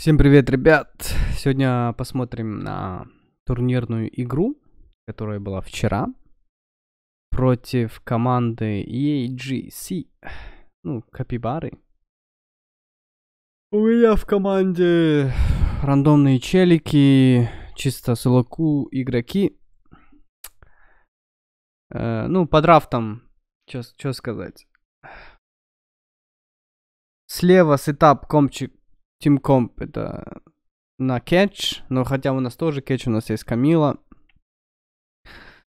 Всем привет, ребят! Сегодня посмотрим на турнирную игру, которая была вчера против команды EAGC, ну, Капибары. У меня в команде рандомные челики, чисто сулаку игроки. Э, ну, по драфтам, что сказать. Слева сетап компчик TeamComp это на кетч, но хотя у нас тоже кетч, у нас есть Камила.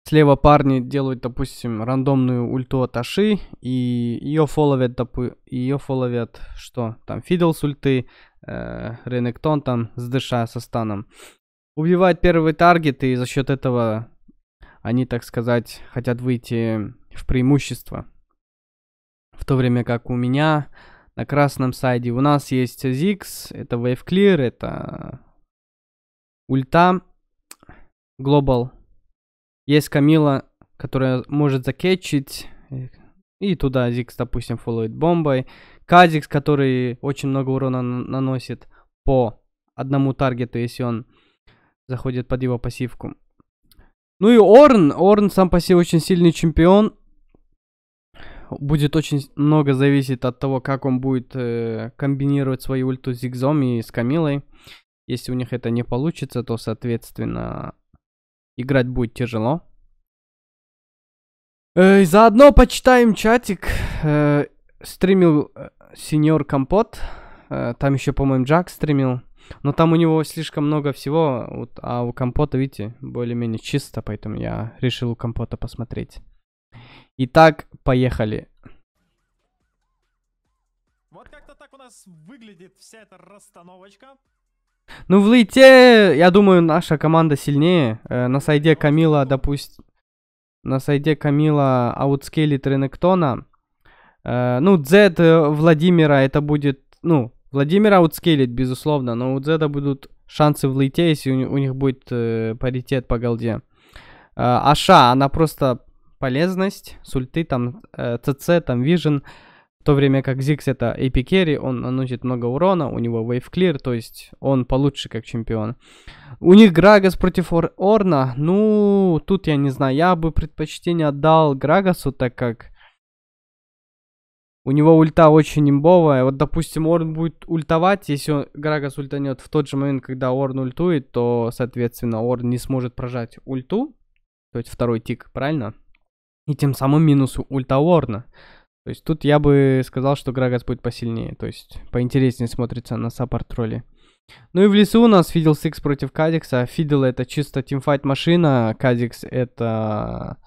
Слева парни делают, допустим, рандомную ульту от Аши, и ее фоловят допу... ее фоловят что там, Фидл с ульты, э, Ренектон там с дыша со станом. Убивают первые таргеты, и за счет этого они, так сказать, хотят выйти в преимущество. В то время как у меня на красном сайде у нас есть Zix, это WaveClear, это Ульта, Global. Есть Камила, которая может закетчить, и туда Zix, допустим, фолловит бомбой. Казикс, который очень много урона наносит по одному таргету, если он заходит под его пассивку. Ну и Орн. Орн сам по себе очень сильный чемпион будет очень много зависеть от того, как он будет э, комбинировать свою ульту с Зигзом и с Камилой. Если у них это не получится, то, соответственно, играть будет тяжело. Э, заодно почитаем чатик. Э, стримил э, сеньор Компот. Э, там еще, по-моему, Джак стримил. Но там у него слишком много всего, вот, а у Компота, видите, более-менее чисто, поэтому я решил у Компота посмотреть. Итак, поехали. Вот как-то так у нас выглядит вся эта расстановочка. Ну, в лейте, я думаю, наша команда сильнее. Э, на сайде ну, Камила, допустим... На сайде Камила аутскейлит Ренектона. Э, ну, Дзет э, Владимира, это будет... Ну, Владимира аутскейлит, безусловно, но у Дзета будут шансы в лейте, если у, у них будет э, паритет по голде. Э, Аша, она просто полезность, сульты там, э, CC, там, Vision, в то время как Зикс это AP carry, он наносит много урона, у него wave clear, то есть он получше как чемпион. У них Грагас против Ор Орна, ну, тут я не знаю, я бы предпочтение отдал Грагасу, так как у него ульта очень имбовая. Вот, допустим, Орн будет ультовать, если он, Грагас ультанет в тот же момент, когда Орн ультует, то, соответственно, Орн не сможет прожать ульту, то есть второй тик, правильно? и тем самым минусу ульта Уорна. То есть тут я бы сказал, что Грагас будет посильнее, то есть поинтереснее смотрится на саппорт-тролле. Ну и в лесу у нас Фидел Сикс против Кадикса. Фидел это чисто тимфайт машина, Кадикс это...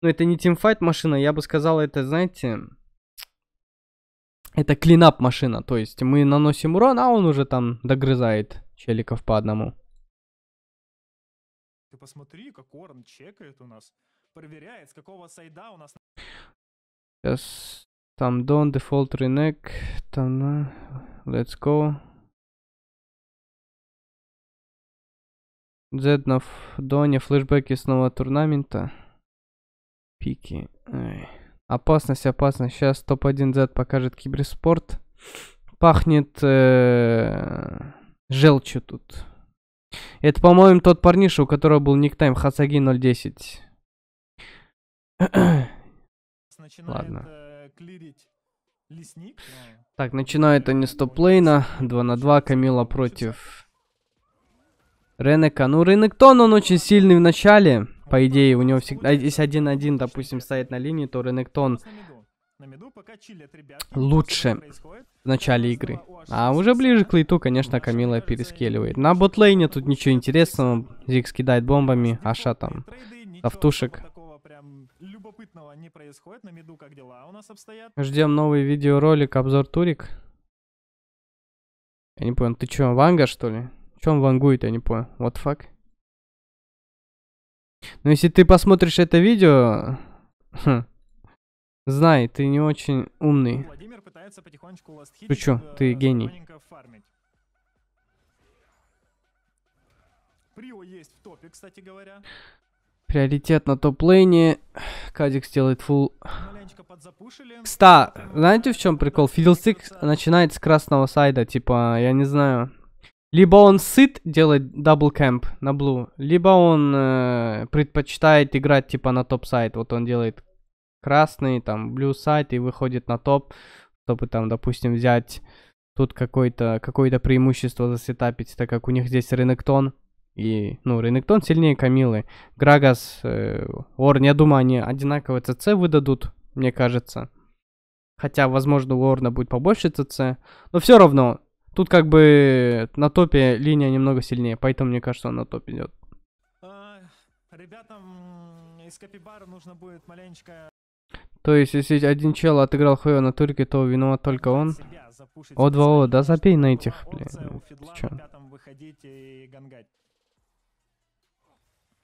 Ну это не тимфайт машина, я бы сказал это, знаете... Это клинап машина, то есть мы наносим урон, а он уже там догрызает челиков по одному. Ты посмотри, как Орн чекает у нас проверяет, с какого сайда у нас... Сейчас. Там Don, Default, Renec. Там на... Ну, let's go. Зед на Доне, а флешбеки снова турнамента. Пики. Ой. Опасность, опасность. Сейчас топ-1 Z покажет киберспорт. Пахнет э, желчью тут. Это, по-моему, тот парниша, у которого был никтайм Хасаги 010. Начинает Ладно. Э, клирить лесник. Но... А. Так, начинает они с топлейна. 2 на 2, Камила против Ренека. Ну, Ренектон, он очень сильный в начале. Ну, По идее, у него всегда... Если 1-1, допустим, стоит на линии, то Ренектон лучше в начале игры. А уже ближе к лейту, конечно, Камила перескеливает. На ботлейне тут ничего интересного. Зикс скидает бомбами, Аша там автушек путного не происходит. На меду как дела у нас обстоят? Ждем новый видеоролик, обзор турик. Я не понял, ты чё, ванга что ли? Чё он вангует, я не понял. What fuck? Ну, если ты посмотришь это видео... Хм, знай, ты не очень умный. Владимир пытается потихонечку ластхитить... Ты э, ты гений. Прио есть в топе, кстати говоря. Приоритет на топ-лейне. Кадик сделает фул. Кста, знаете в чем прикол? Фиддлстик начинает с красного сайда, типа, я не знаю. Либо он сыт, делать дабл кэмп на блу, либо он э, предпочитает играть типа на топ сайт. Вот он делает красный, там, блю сайт и выходит на топ, чтобы там, допустим, взять тут какое-то какое, -то, какое преимущество засетапить, так как у них здесь рынок тон и, ну, Рейнектон сильнее Камилы. Грагас, э, Орн, я думаю, они одинаковые ЦЦ выдадут, мне кажется. Хотя, возможно, у Орна будет побольше ЦЦ. Но все равно, тут как бы на топе линия немного сильнее, поэтому, мне кажется, он на топ идет. Э, ребятам из Капибара нужно будет маленечко... То есть, если один чел отыграл хуё на турке, то виноват только он. О2О, да запей на этих, блин. Ты чё?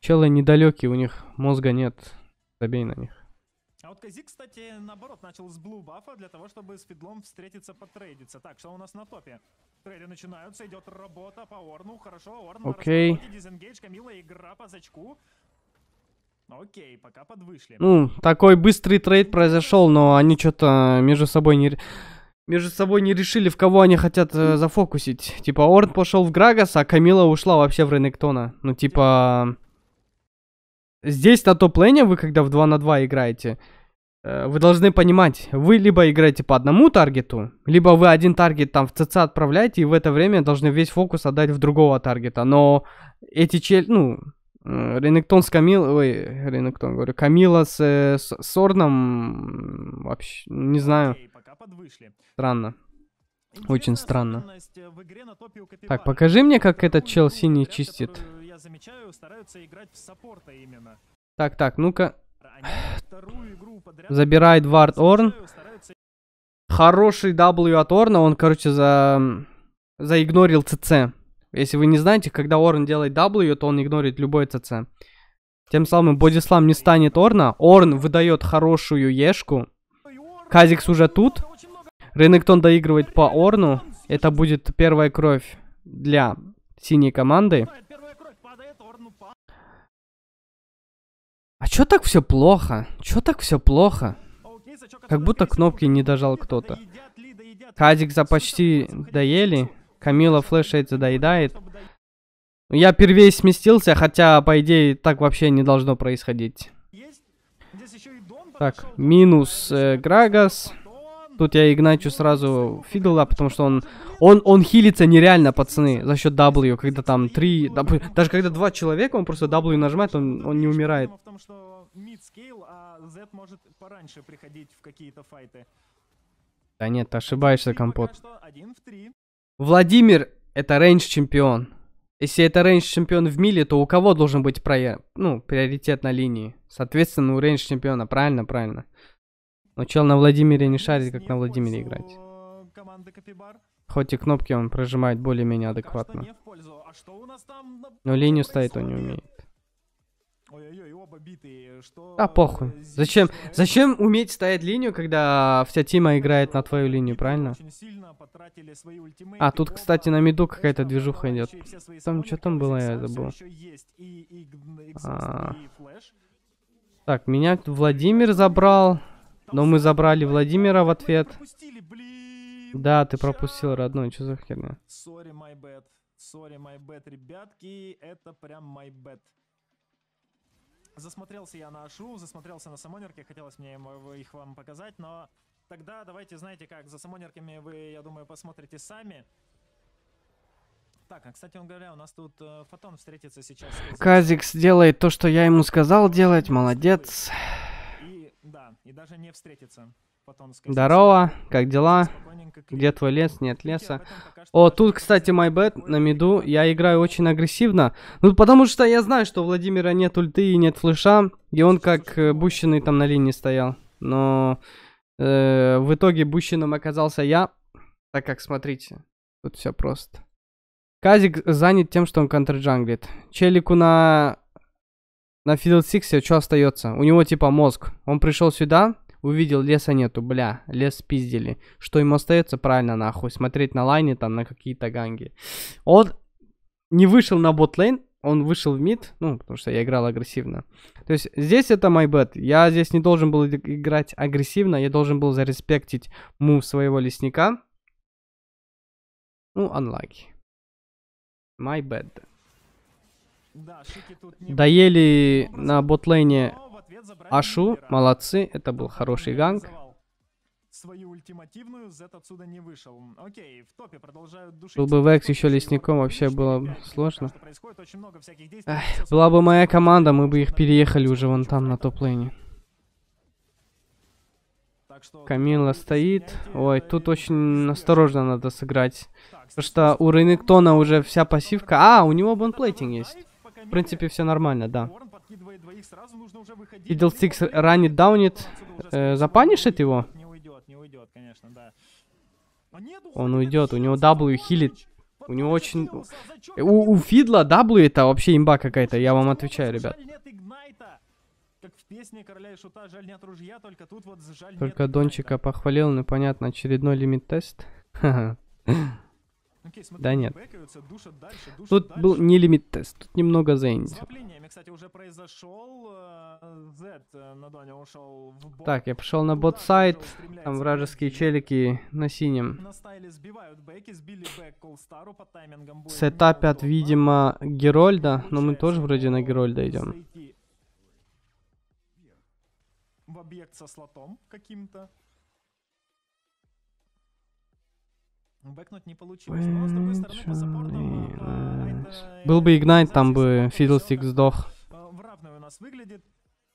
Челы недалекие, у них мозга нет. Забей на них. А вот Казик, кстати, наоборот, начал с блу бафа для того, чтобы с Фидлом встретиться, потрейдиться. Так, что у нас на топе? Трейды начинаются, идет работа по Орну. Хорошо, Орн Окей. Okay. дизенгейдж, Камила, игра по зачку. Окей, пока подвышли. Ну, такой быстрый трейд произошел, но они что-то между собой не... Между собой не решили, в кого они хотят э, зафокусить. Типа, Орн пошел в Грагас, а Камила ушла вообще в Ренектона. Ну, типа... Здесь на топ-лейне вы, когда в 2 на 2 играете, э, вы должны понимать, вы либо играете по одному таргету, либо вы один таргет там в ЦЦ отправляете, и в это время должны весь фокус отдать в другого таргета. Но эти чел, Ну, э, Ренектон с Камил... Ой, Ренектон, говорю. Камила с, э, с Сорном... Вообще, не знаю. Странно. Очень странно. Так, покажи мне, как этот чел синий чистит замечаю, стараются играть в саппорта именно. Так, так, ну-ка. Забирает Вард Орн. Хороший W от Орна, он, короче, за... заигнорил ЦЦ. Если вы не знаете, когда Орн делает W, то он игнорит любой ЦЦ. Тем самым бодислам не станет Орна. Орн выдает хорошую ешку. Казикс уже тут. Ренектон доигрывает по Орну. Это будет первая кровь для синей команды. А чё так все плохо? Чё так все плохо? Как будто кнопки не дожал кто-то. Хадик за почти доели. Камила флешает доедает. Я первей сместился, хотя, по идее, так вообще не должно происходить. Так, минус э, Грагас. Тут я Игначу сразу фидлла, потому что он, он, он хилится нереально, пацаны, за счет W, когда там три, даже когда два человека, он просто W нажимает, он, он не умирает. В том, что мид скейл, а Z может пораньше приходить в какие-то файты. Да нет, ты ошибаешься, компот. Владимир это рейндж чемпион. Если это рейндж чемпион в миле, то у кого должен быть проя... ну, приоритет на линии? Соответственно, у рейндж чемпиона, правильно, правильно. Но чел на Владимире не шарит, как на Владимире играть. Хоть и кнопки он прожимает более-менее адекватно. Но линию ставить он не умеет. А похуй. Зачем, зачем уметь ставить линию, когда вся тима играет на твою линию, правильно? А, тут, кстати, на миду какая-то движуха идет. Там, что там было, я забыл. А... Так, меня Владимир забрал. Но мы забрали Владимира в ответ. Да, ты пропустил, родной, что за херня? Sorry, my bad. Sorry, my bad, ребятки. Это прям my bad. Засмотрелся я на Ашу, засмотрелся на самонерки, хотелось мне их вам показать, но тогда давайте, знаете как, за самонерками вы, я думаю, посмотрите сами. Так, а, кстати, он говоря, у нас тут э, фотон встретится сейчас. Казик сделает то, что я ему сказал делать, молодец. Да, и даже не встретиться. Потом сказать, Здорово, как дела? Где твой лес? Нет леса. О, тут, кстати, my bad, на миду. Я играю очень агрессивно. Ну, потому что я знаю, что у Владимира нет ульты и нет флеша. И он как э, бущенный там на линии стоял. Но э, в итоге бущенным оказался я. Так как, смотрите, тут все просто. Казик занят тем, что он контрджанглит. Челику на на фидлсиксе что остается? У него типа мозг. Он пришел сюда, увидел, леса нету, бля, лес пиздили. Что ему остается? Правильно, нахуй, смотреть на лайне, там, на какие-то ганги. Он не вышел на ботлейн, он вышел в мид, ну, потому что я играл агрессивно. То есть здесь это мой бет. Я здесь не должен был играть агрессивно, я должен был зареспектить мув своего лесника. Ну, unlucky. My bad. Доели на ботлейне Ашу, молодцы, это был хороший ганг. Свою ультимативную Зет отсюда не вышел. Окей, в топе продолжают душить. Был бы Векс еще лесником, вообще было бы сложно. Эх, была бы моя команда, мы бы их переехали уже вон там на топ-лейне. Камила стоит. Ой, тут очень осторожно надо сыграть. Потому что у Рейнектона уже вся пассивка. А, у него бонплейтинг есть принципе, все нормально, да. И Сикс ранит, даунит. Э, запанишит его? Не уйдет, не уйдет, конечно, да. Он уйдет, у него W хилит. У него очень... У, у Фидла W это вообще имба какая-то, я вам отвечаю, ребят. только Дончика похвалил, ну понятно, очередной лимит-тест. Да нет. Тут был не лимит тест, тут немного заинтересован. Э, э, так, я пошел на бот сайт, там вражеские челики на синем. Сетапят, видимо, Герольда, но мы тоже вроде на э, Герольда идем. В объект со слотом каким-то. Бэкнуть не получилось, но с другой стороны, по саппорту... А, а, а, был бы Игнайт, там бы Фидлстик сдох.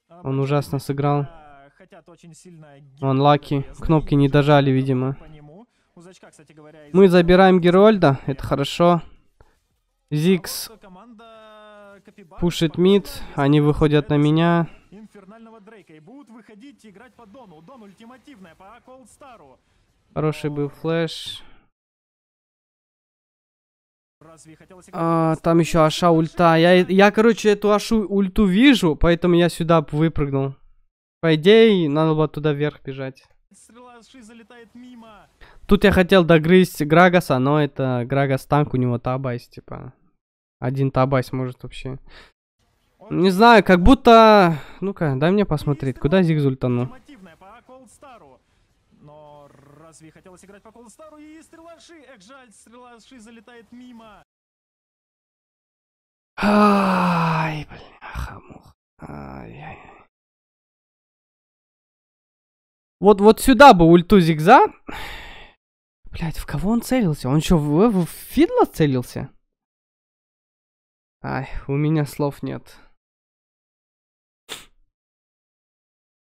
Он ужасно сыграл. Он лаки. Кнопки не дожали, видимо. Мы забираем Герольда, это хорошо. Зикс э, пушит мид, они выходят на меня. Хороший был флеш. А, там еще Аша ульта. Я, я, короче, эту Ашу ульту вижу, поэтому я сюда выпрыгнул. По идее, надо было туда вверх бежать. Тут я хотел догрызть Грагаса, но это Грагас танк, у него табайс, типа. Один табайс может вообще. Не знаю, как будто... Ну-ка, дай мне посмотреть, куда Зиг зультанул разве хотелось играть по колдстару и стрелаши? Эх, жаль, стрелаши залетает мимо. Ай, бляха, мух. ай яй Вот, вот сюда бы ульту зигза. Блять, в кого он целился? Он что, в, в Фидла целился? Ай, у меня слов нет.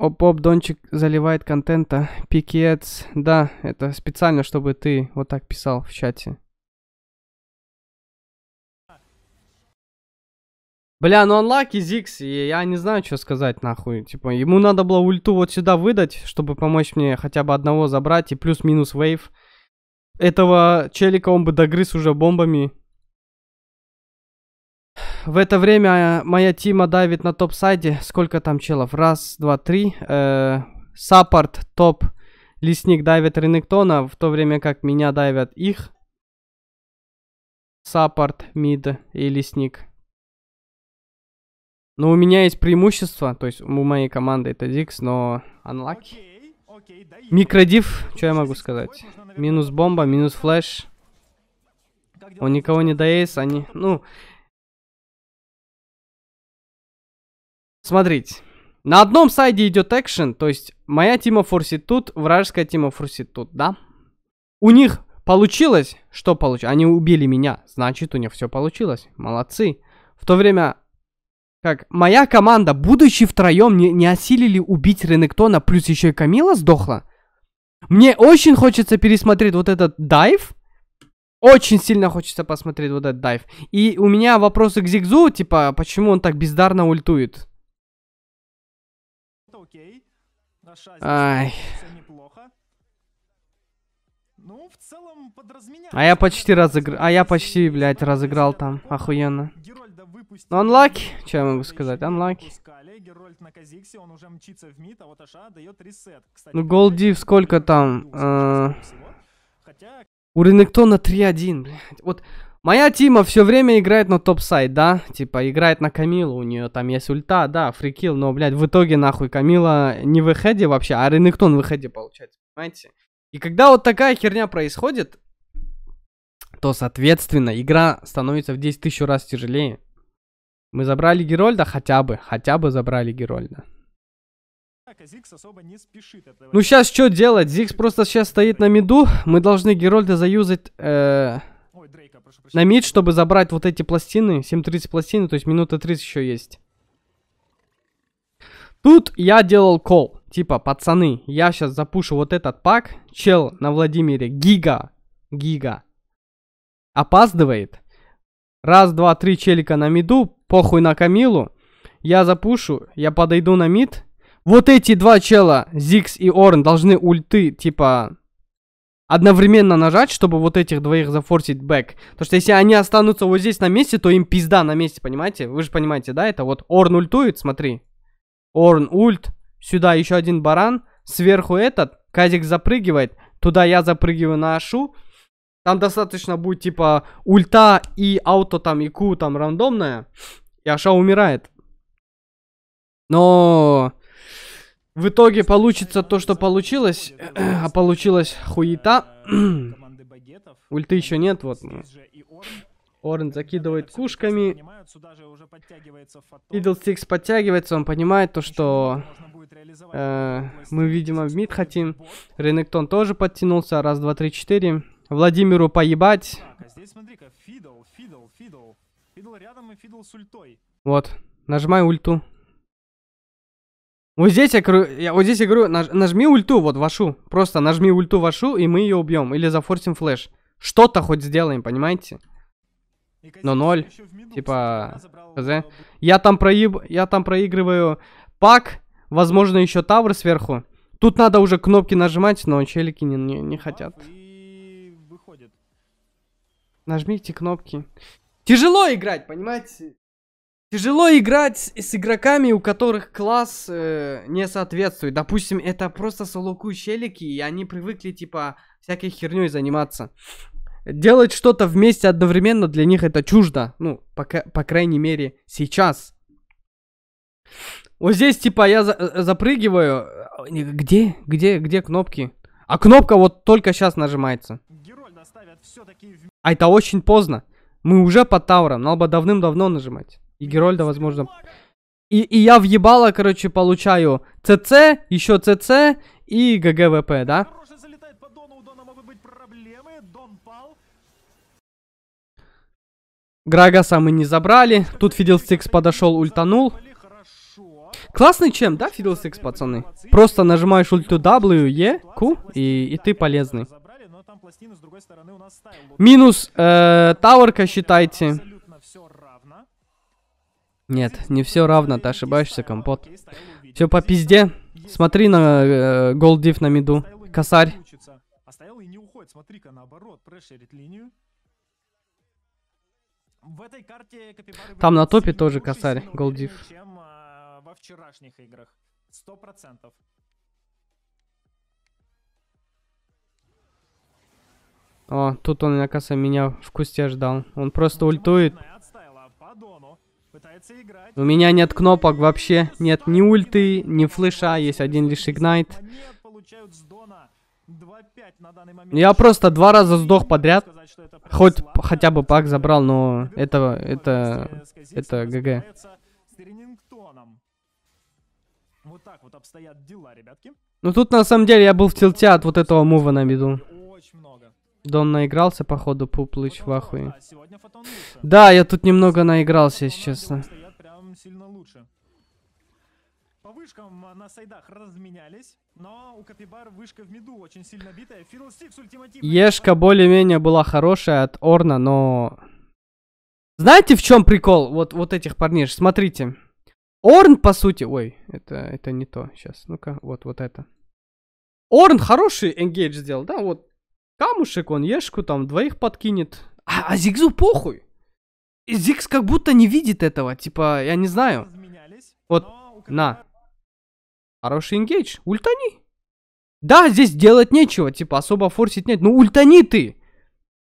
Оп-оп, Дончик заливает контента. Пикец. Да, это специально, чтобы ты вот так писал в чате. Бля, ну он лаки Зикс, и я не знаю, что сказать нахуй. Типа, ему надо было ульту вот сюда выдать, чтобы помочь мне хотя бы одного забрать, и плюс-минус вейв. Этого челика он бы догрыз уже бомбами. В это время э, моя Тима давит на топ-сайде. Сколько там челов? Раз, два, три. Э, саппорт, топ, лесник давит Ренектона, в то время как меня давят их. Саппорт, мид и лесник. Но ну, у меня есть преимущество, то есть у моей команды это Дикс, но unlucky. Микродив, что я могу сказать? Минус бомба, минус флэш. Он никого не доест, они... Ну, Смотрите. На одном сайде идет экшен, то есть моя тима форсит тут, вражеская тима форсит тут, да? У них получилось, что получилось? Они убили меня, значит у них все получилось. Молодцы. В то время как моя команда, будучи втроем, не, не осилили убить Ренектона, плюс еще и Камила сдохла. Мне очень хочется пересмотреть вот этот дайв. Очень сильно хочется посмотреть вот этот дайв. И у меня вопросы к Зигзу, типа, «А почему он так бездарно ультует. Ай. Ну, в целом, а я почти разыграл. А я почти, блядь, разыграл там. Охуенно. Но анлаки, что я могу сказать, анлаки. А ну, голдив сколько там? Э... У Ренектона 3-1, блядь. Вот Моя Тима все время играет на топ-сайт, да? Типа, играет на Камилу, у нее там есть ульта, да, фрикил, но, блядь, в итоге, нахуй, Камила не в хеде вообще, а Ренектон в хеде, получается, понимаете? И когда вот такая херня происходит, то, соответственно, игра становится в 10 тысяч раз тяжелее. Мы забрали Герольда хотя бы, хотя бы забрали Герольда. А ну сейчас что делать? Зикс просто сейчас стоит на миду, мы должны Герольда заюзать... Э на мид, чтобы забрать вот эти пластины. 7.30 пластины, то есть минута 30 еще есть. Тут я делал кол. Типа, пацаны, я сейчас запушу вот этот пак. Чел на Владимире. Гига. Гига. Опаздывает. Раз, два, три челика на миду. Похуй на Камилу. Я запушу. Я подойду на мид. Вот эти два чела, Зикс и Орн, должны ульты, типа, одновременно нажать, чтобы вот этих двоих зафорсить бэк. Потому что если они останутся вот здесь на месте, то им пизда на месте, понимаете? Вы же понимаете, да? Это вот Орн ультует, смотри. Орн ульт, сюда еще один баран, сверху этот, Казик запрыгивает, туда я запрыгиваю на Ашу. Там достаточно будет типа ульта и ауто там, и ку там рандомная, и Аша умирает. Но в итоге получится то, что получилось, а получилось хуета. Ульты еще нет, вот. Ну. Орен закидывает кушками. Идл Стикс подтягивается, он понимает то, что э, мы, видимо, в мид хотим. Ренектон тоже подтянулся, раз, два, три, четыре. Владимиру поебать. Вот, нажимай ульту. Вот здесь я, я, вот здесь я говорю, наж, нажми ульту, вот вашу. Просто нажми ульту вашу, и мы ее убьем. Или зафорсим флеш. Что-то хоть сделаем, понимаете? Но ноль. Типа, хз. Я там, проеб... я там проигрываю пак, возможно, еще тавр сверху. Тут надо уже кнопки нажимать, но челики не, не, не хотят. Нажмите кнопки. Тяжело играть, понимаете? Тяжело играть с игроками, у которых класс э, не соответствует. Допустим, это просто солоку щелики, и они привыкли, типа, всякой херней заниматься. Делать что-то вместе одновременно для них это чуждо. Ну, по, по крайней мере, сейчас. Вот здесь, типа, я за э, запрыгиваю. А, где? Где? Где кнопки? А кнопка вот только сейчас нажимается. А это очень поздно. Мы уже под тауром, надо бы давным-давно нажимать. И Герольда, возможно. И, и я въебало, короче, получаю ЦЦ, еще ЦЦ и ГГВП, да? Грагаса мы не забрали. Тут Фидлстикс подошел, ультанул. Классный чем, да, Фидлстикс, пацаны? Просто нажимаешь ульту W, E, Q, и, и ты полезный. Минус э, Тауэрка, считайте. Нет, не все равно, ты ошибаешься, компот. Все по пизде. Смотри на э, голдив на миду. Косарь. Там на топе тоже косарь, голдив. Чем э, во вчерашних играх. Сто процентов. О, тут он, оказывается, меня в кусте ждал. Он просто ультует. У меня нет кнопок вообще, нет ни ульты, ни флеша, есть один лишь игнайт. Я просто два раза сдох подряд. Хоть хотя бы пак забрал, но это, это, это ГГ. Вот Ну тут на самом деле я был в тилте от вот этого мува на виду. Дон наигрался, походу, Пуплыч в ахуе. А, да, я тут немного наигрался, если честно. По вышкам а, на сайдах разменялись, но у Капибар вышка в миду очень сильно битая. Фидл ультимативный... Ешка более-менее была хорошая от Орна, но... Знаете, в чем прикол вот, вот этих парней? Смотрите. Орн, по сути... Ой, это, это не то. Сейчас, ну-ка, вот, вот это. Орн хороший энгейдж сделал, да, вот Камушек, он Ешку там двоих подкинет. А, а Зигзу похуй. И Зигс как будто не видит этого. Типа, я не знаю. Вот, на. Хороший ингейдж. Ультани. Да, здесь делать нечего. Типа, особо форсить нет. Ну, ультани ты.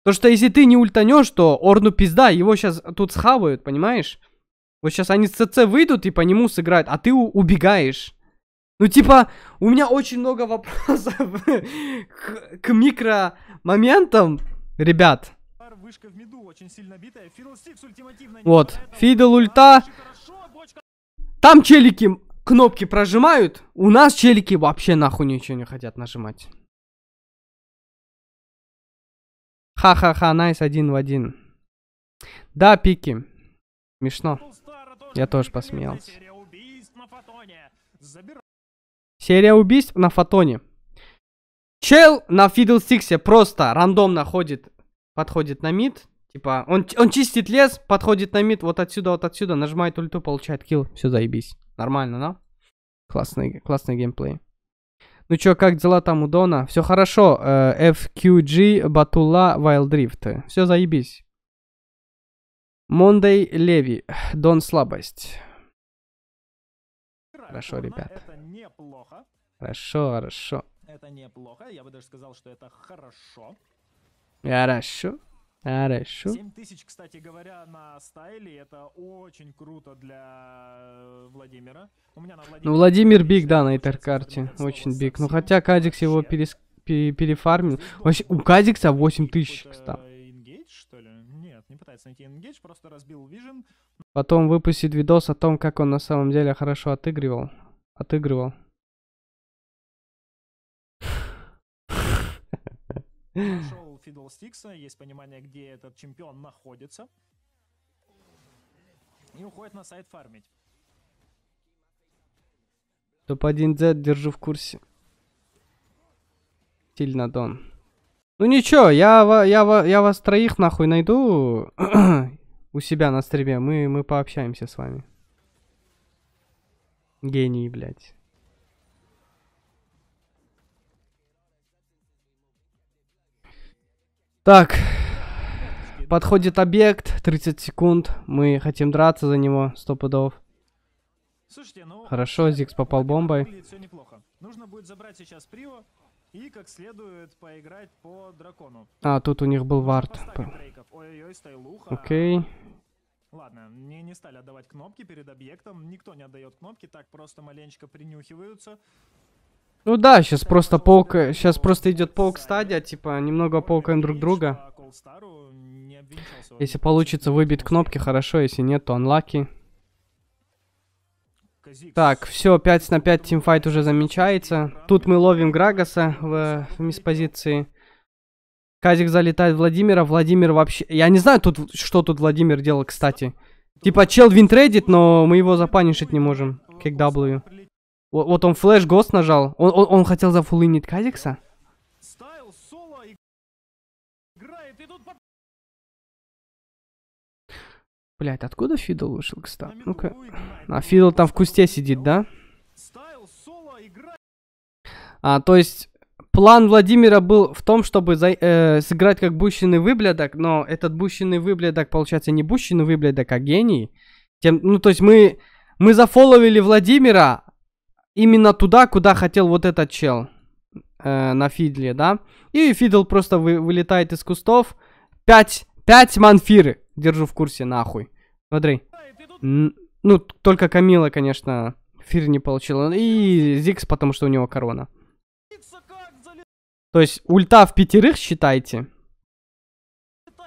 То, что если ты не ультанешь, то Орну пизда. Его сейчас тут схавают, понимаешь? Вот сейчас они с ЦЦ выйдут и по нему сыграют. А ты убегаешь. Ну, типа, у меня очень много вопросов к, к моментам, ребят. Вот, Фидел ульта. Там челики кнопки прожимают, у нас челики вообще нахуй ничего не хотят нажимать. Ха-ха-ха, найс один в один. Да, пики. Смешно. Я тоже посмеялся. Серия убийств на фотоне. Чел на Фидлстиксе просто рандомно ходит, подходит на мид. Типа, он, он чистит лес, подходит на мид, вот отсюда, вот отсюда, нажимает ульту, получает килл. Все, заебись. Нормально, да? Классный, классный геймплей. Ну чё, как дела там у Дона? Все хорошо. Э, FQG, Батула, Вайлдрифт. Все заебись. Мондей Леви. Дон слабость. Хорошо, ребят. Это неплохо. Хорошо, хорошо. Это неплохо. Я бы даже сказал, что это хорошо. Хорошо. Хорошо. 7 кстати говоря, на стайле. Это очень круто для э, Владимира. У меня на Владимир... Ну, Владимир биг, да, на этой карте. Очень биг. Ну, хотя Кадикс его перес... пере... перефармил. Вообще, у Кадикса 8 тысяч, э, кстати пытается найти Engage, просто разбил Vision. Потом выпустит видос о том, как он на самом деле хорошо отыгрывал. Отыгрывал. Шоу Фидлстикса, есть понимание, где этот чемпион находится. И уходит на сайт фармить. Топ-1Z держу в курсе. Сильно дон. Ну ничего, я, я, я вас троих нахуй найду у себя на стриме. Мы, мы пообщаемся с вами. Гений, блядь. Так. Подходит объект, 30 секунд. Мы хотим драться за него, сто пудов. Слушайте, ну... Хорошо, Зикс попал бомбой. Нужно будет забрать сейчас Прио, и как следует поиграть по дракону. А, тут у них был вард. ой ой Окей. Ладно, мне не стали отдавать кнопки перед объектом. Никто не отдает кнопки, так просто маленечко принюхиваются. Ну да, сейчас так просто полк, сейчас э, просто идет полк стадия, типа немного полкаем друг друга. Если получится выбить кнопки, хорошо, если нет, то анлаки. Так, все, 5 на 5 тимфайт уже замечается. Тут мы ловим Грагаса в, в миспозиции. Казик залетает Владимира, Владимир вообще... Я не знаю, тут что тут Владимир делал, кстати. Типа, чел винтредит, но мы его запанишить не можем. Кик W. Вот, вот он флеш гост нажал. Он, он, он хотел зафулынить Казикса? Блять, откуда Фидл вышел, кстати? Ну-ка. А Фидл там в кусте сидит, да? А, то есть, план Владимира был в том, чтобы за, э, сыграть как бущенный выблядок, но этот бущенный выблядок, получается, не бущенный выблядок, а гений. Тем, ну, то есть, мы, мы зафоловили Владимира именно туда, куда хотел вот этот чел э, на Фидле, да? И Фидл просто вы, вылетает из кустов. Пять пять манфиры держу в курсе, нахуй. Смотри. Н ну, только Камила, конечно, Фир не получила. И Зикс, потому что у него корона. То есть, ульта в пятерых, считайте.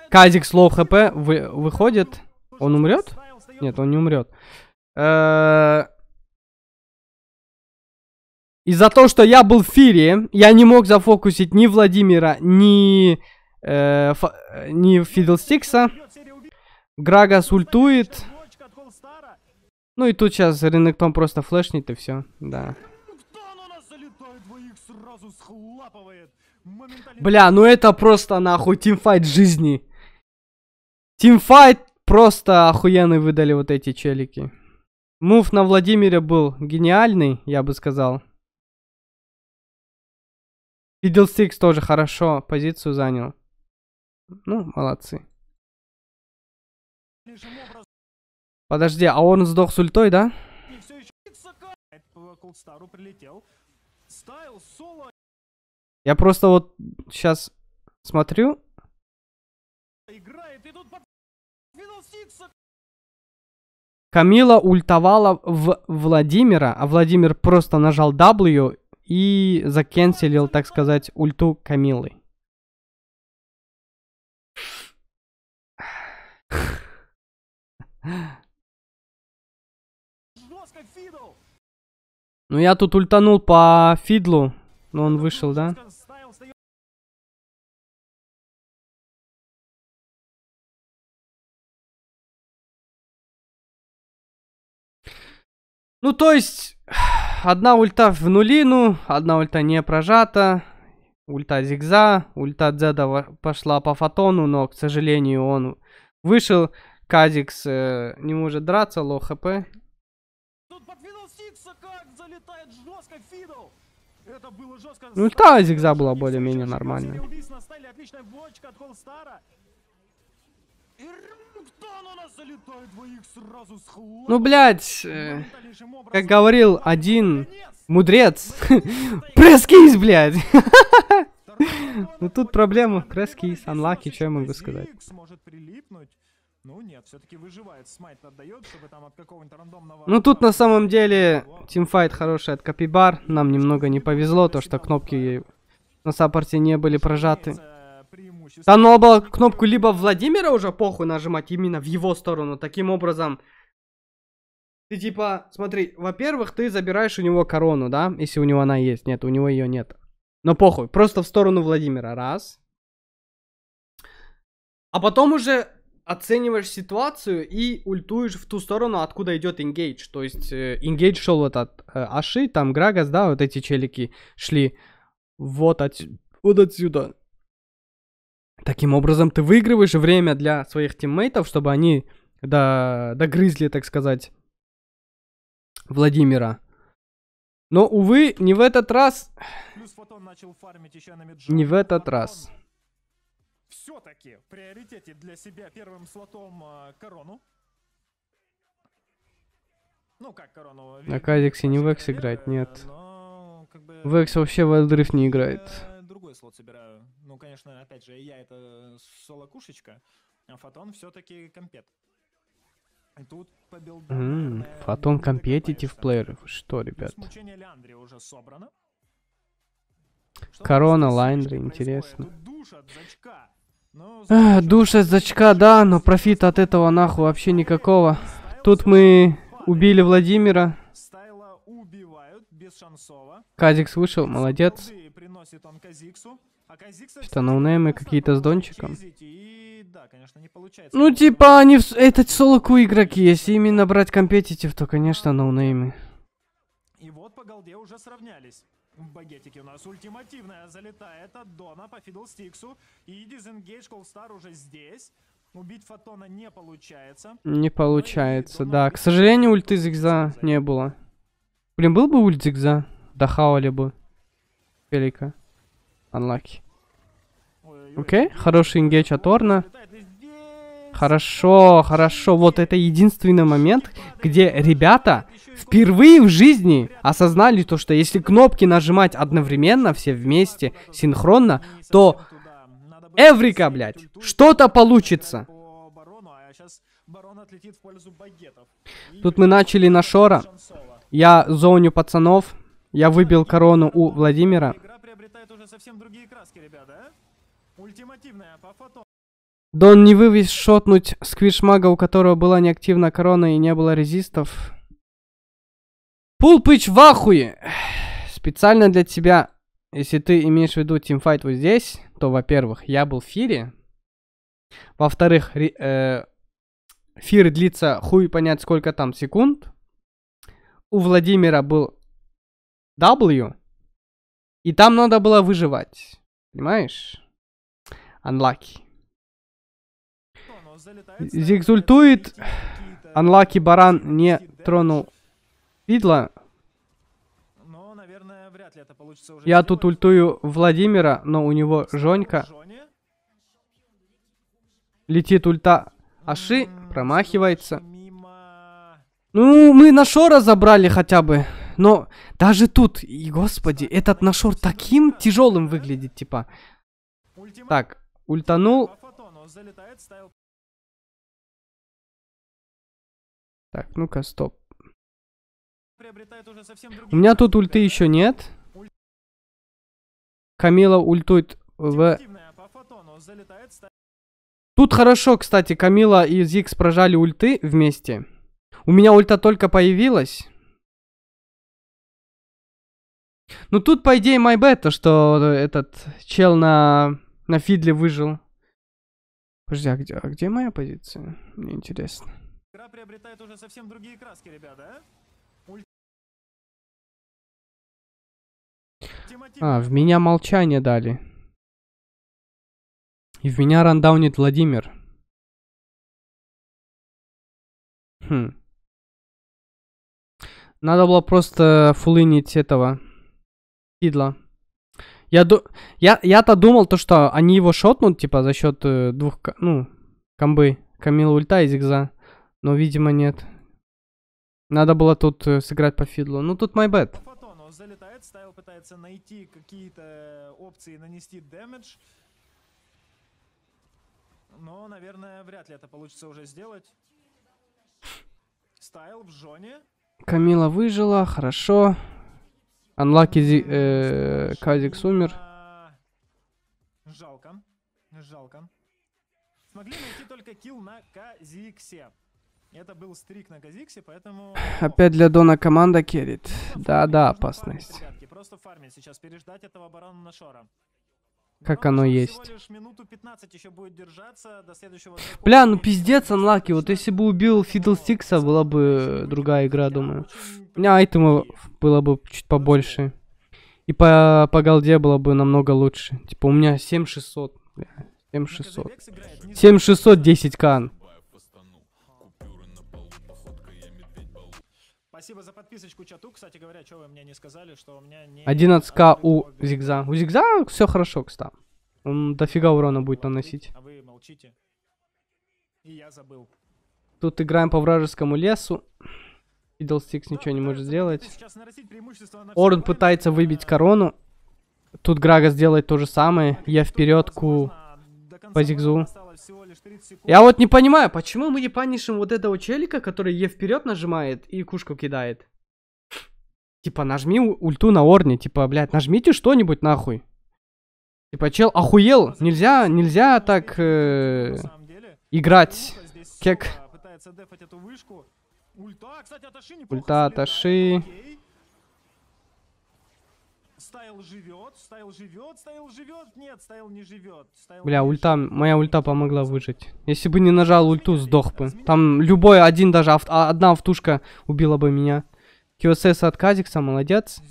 Казик с лоу хп вы, выходит. Он умрет? Нет, он не умрет. -э Из-за того, что я был в фире, я не мог зафокусить ни Владимира, ни, э, э ни Фидлстикса. Грага ультует. Ну и тут сейчас Ренектон просто флешнет и все, да. Бля, ну это просто нахуй тимфайт жизни. Тимфайт просто охуенный выдали вот эти челики. Мув на Владимире был гениальный, я бы сказал. Фидлстикс тоже хорошо позицию занял. Ну, молодцы. Подожди, а он сдох с ультой, да? И все еще... Колдстару прилетел. Стайл, соло. Я просто вот сейчас смотрю. Играет, и тут под... Камила ультовала в Владимира, а Владимир просто нажал W и закенселил, так сказать, ульту Камилы. Ну я тут ультанул по фидлу, но он вышел, да? Ну, то есть, одна ульта в нулину, одна ульта не прожата, ульта зигза, ульта дзеда пошла по фотону, но, к сожалению, он вышел. Казикс э, не может драться, лоу хп. Тут под а Ну, та зигза была более-менее нормальная. Ну, блядь, э, как говорил один мудрец, пресс-кейс, блядь. Ну, тут проблема, пресс анлаки, что я могу сказать. Ну нет, все-таки выживает, смайт отдает, чтобы там от какого-нибудь рандомного... Ну тут на самом деле тимфайт хороший от Капибар, нам немного не повезло, то что кнопки на саппорте не были прожаты. Там надо ну, было кнопку либо Владимира уже похуй нажимать именно в его сторону, таким образом... Ты типа, смотри, во-первых, ты забираешь у него корону, да, если у него она есть. Нет, у него ее нет. Но похуй, просто в сторону Владимира, раз. А потом уже оцениваешь ситуацию и ультуешь в ту сторону, откуда идет Engage. То есть э, Engage шел вот от э, Аши, там Грагас, да, вот эти челики шли вот, от, вот отсюда. Таким образом, ты выигрываешь время для своих тиммейтов, чтобы они до, догрызли, так сказать, Владимира. Но, увы, не в этот раз. Не в этот раз все-таки в приоритете для себя первым слотом э, корону. Ну, как корону? На Казиксе не Векс играть, нет. Но, как бы... Векс вообще в Элдриф не играет. другой слот собираю. Ну, конечно, опять же, я это соло-кушечка, а Фотон все-таки компет. И тут по Mm, фотон компетитив плеер. Что, ребят? уже собрано. Корона Лайндри, интересно. Душа из зачка, да, но профита от этого нахуй вообще никакого. Тут мы убили Владимира. Казик вышел, молодец. Что, ноунеймы какие-то с Дончиком? Ну, типа, они... В... Этот солоку игроки, если именно брать компетитив, то, конечно, ноунеймы. И вот по голде уже сравнялись. Багетики у нас ультимативная залетает от Дона по Фидлстиксу. И дизенгейдж Колстар уже здесь. Убить Фотона не получается. Не ну получается, да. К сожалению, ульты Зигза не было. Блин, был бы ульт Зигза, дохавали бы. Велика. Unlucky. Окей, хороший ингейдж от Орна. Хорошо, хорошо. Вот это единственный момент, где ребята впервые в жизни осознали то, что если кнопки нажимать одновременно, все вместе, синхронно, то Эврика, блядь, что-то получится. Тут мы начали на Шора. Я зоню пацанов. Я выбил корону у Владимира. Дон не вывез шотнуть Сквишмага, у которого была неактивна корона и не было резистов. Пулпыч в ахуе! Специально для тебя, если ты имеешь в виду тимфайт вот здесь, то, во-первых, я был в фире. Во-вторых, э, фир длится хуй понять сколько там секунд. У Владимира был W, и там надо было выживать. Понимаешь? Unlucky. Зигзультует. Unlucky баран не тронул Видела? Но, наверное, вряд ли это получится уже. Я тут ультую Владимира, но у него Жонька. Летит ульта Аши, промахивается. Ну, мы на Нашора забрали хотя бы. Но даже тут, и господи, этот Нашор таким тяжелым выглядит, типа. Так, ультанул. Так, ну-ка, стоп. У меня тут ульты еще нет. Камила ультует в... Тут хорошо, кстати, Камила и Зикс прожали ульты вместе. У меня ульта только появилась. Ну тут, по идее, my то, что этот чел на, на фидле выжил. Подожди, а где, а где моя позиция? Мне интересно. Игра приобретает уже совсем другие краски, ребята, а? А, в меня молчание дали. И в меня рандаунит Владимир. Хм. Надо было просто фулынить этого Сидла. Я ду... я я-то думал то, что они его шотнут типа за счет э, двух ну комбы Камила Ульта и Зигза, но видимо нет. Надо было тут э, сыграть по Фидлу. Ну тут my bad убивать. Стайл пытается найти какие-то опции нанести дэмэдж. Но, наверное, вряд ли это получится уже сделать. Стайл в жоне. Камила выжила, хорошо. Анлаки э, Казикс умер. А, жалко. Жалко. Смогли найти только килл на Казиксе. Это был стрик на Газиксе, поэтому... Опять для Дона команда керит. Да-да, опасность. Просто фармить сейчас, переждать этого барона на шора. Как оно есть. Бля, ну пиздец, анлаки. Вот если бы убил Фидлстикса, была бы другая игра, думаю. У меня айтемов было бы чуть побольше. И по, по голде было бы намного лучше. Типа у меня 7600. 7600. 7600 10 кан. подписочку чату. Кстати говоря, что вы мне не сказали, что у меня не... 11к у Зигза. У Зигза все хорошо, кстати. Он дофига урона будет наносить. А вы молчите. И я забыл. Тут играем по вражескому лесу. Идлстикс ничего не может сделать. Орн пытается выбить корону. Тут Грага сделает то же самое. Я вперед ку по зигзу. Я вот не понимаю, почему мы не панишим вот этого челика, который Е вперед нажимает и кушку кидает. Типа, нажми ульту на Орне, типа, блядь, нажмите что-нибудь нахуй. Типа, чел, охуел, нельзя, нельзя так э, играть. Кек. Э, ульта, Аташи. Стайл живет, стайл живет, стайл живет. Нет, стайл не живет. Стайл Бля, ульта, моя ульта помогла выжить. Если бы не нажал ульту, сдох бы. Там любой один, даже ав а, одна автушка убила бы меня. QSS от Казикса, молодец.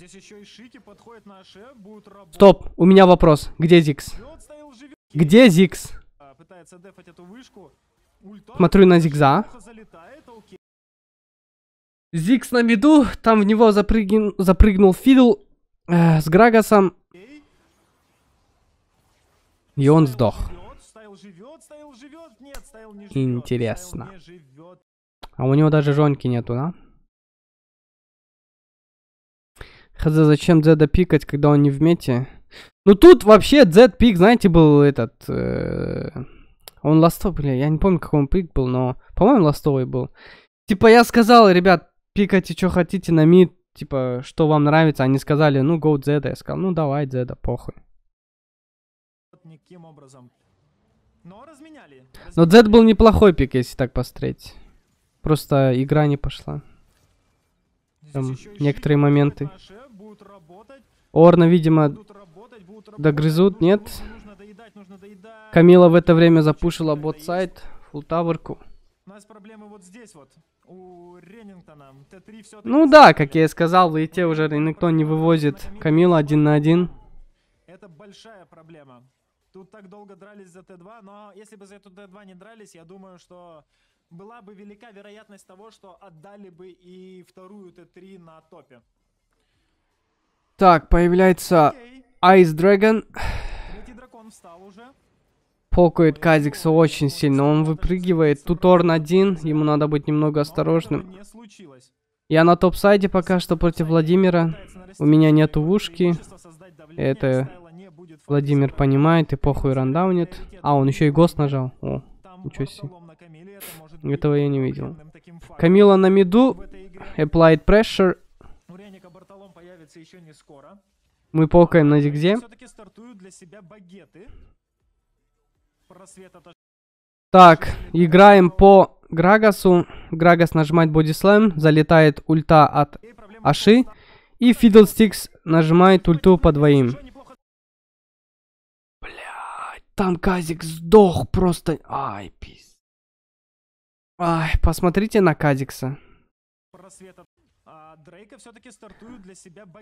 Стоп, у меня вопрос. Где Зикс? Где Зикс? А, Смотрю на Зигза. Зикс на виду, там в него запрыгин... запрыгнул Фидл э, с Грагасом. И он сдох. Интересно. А у него даже жонки нету, да? Хз, зачем Дзеда пикать, когда он не в мете? Ну тут вообще Дзед пик, знаете, был этот... Э... Он ластовый, бля, я не помню, какой он пик был, но... По-моему, ластовый был. Типа я сказал, ребят, пикайте, что хотите на мид, типа, что вам нравится. Они сказали, ну, go Дзеда. Я сказал, ну, давай Дзеда, похуй. Никаким образом. Но разменяли. Но Дзед был неплохой пик, если так посмотреть. Просто игра не пошла. Там некоторые моменты. Наши Орна, видимо, догрызут, нет? Камила в это время запушила бот-сайт, фулл-таверку. Ну да, как я и сказал, в ИТ уже никто не вывозит Камила один на один. Это большая проблема. Тут так долго дрались за Т2, но если бы за эту Т2 не дрались, я думаю, что была бы велика вероятность того, что отдали бы и вторую Т3 на топе. Так, появляется Ice Dragon. покует Казикса очень сильно. Он выпрыгивает. Тут Орн один. Ему надо быть немного осторожным. Я на топ-сайде пока что против Владимира. У меня нет ушки. Это Владимир понимает и похуй рандаунит. А, он еще и гос нажал. О, ничего себе. Этого я не видел. Камила на миду. Applied pressure появится еще не скоро. Мы покаем на дигзе. Все-таки стартую для себя багеты. Просвет отошел. Так, играем по Грагасу. Грагас нажимает бодислэм, залетает ульта от Аши. И Фидлстикс нажимает ульту по двоим. Блядь, там Казик сдох просто. Ай, пиздец. Ай, посмотрите на Казикса.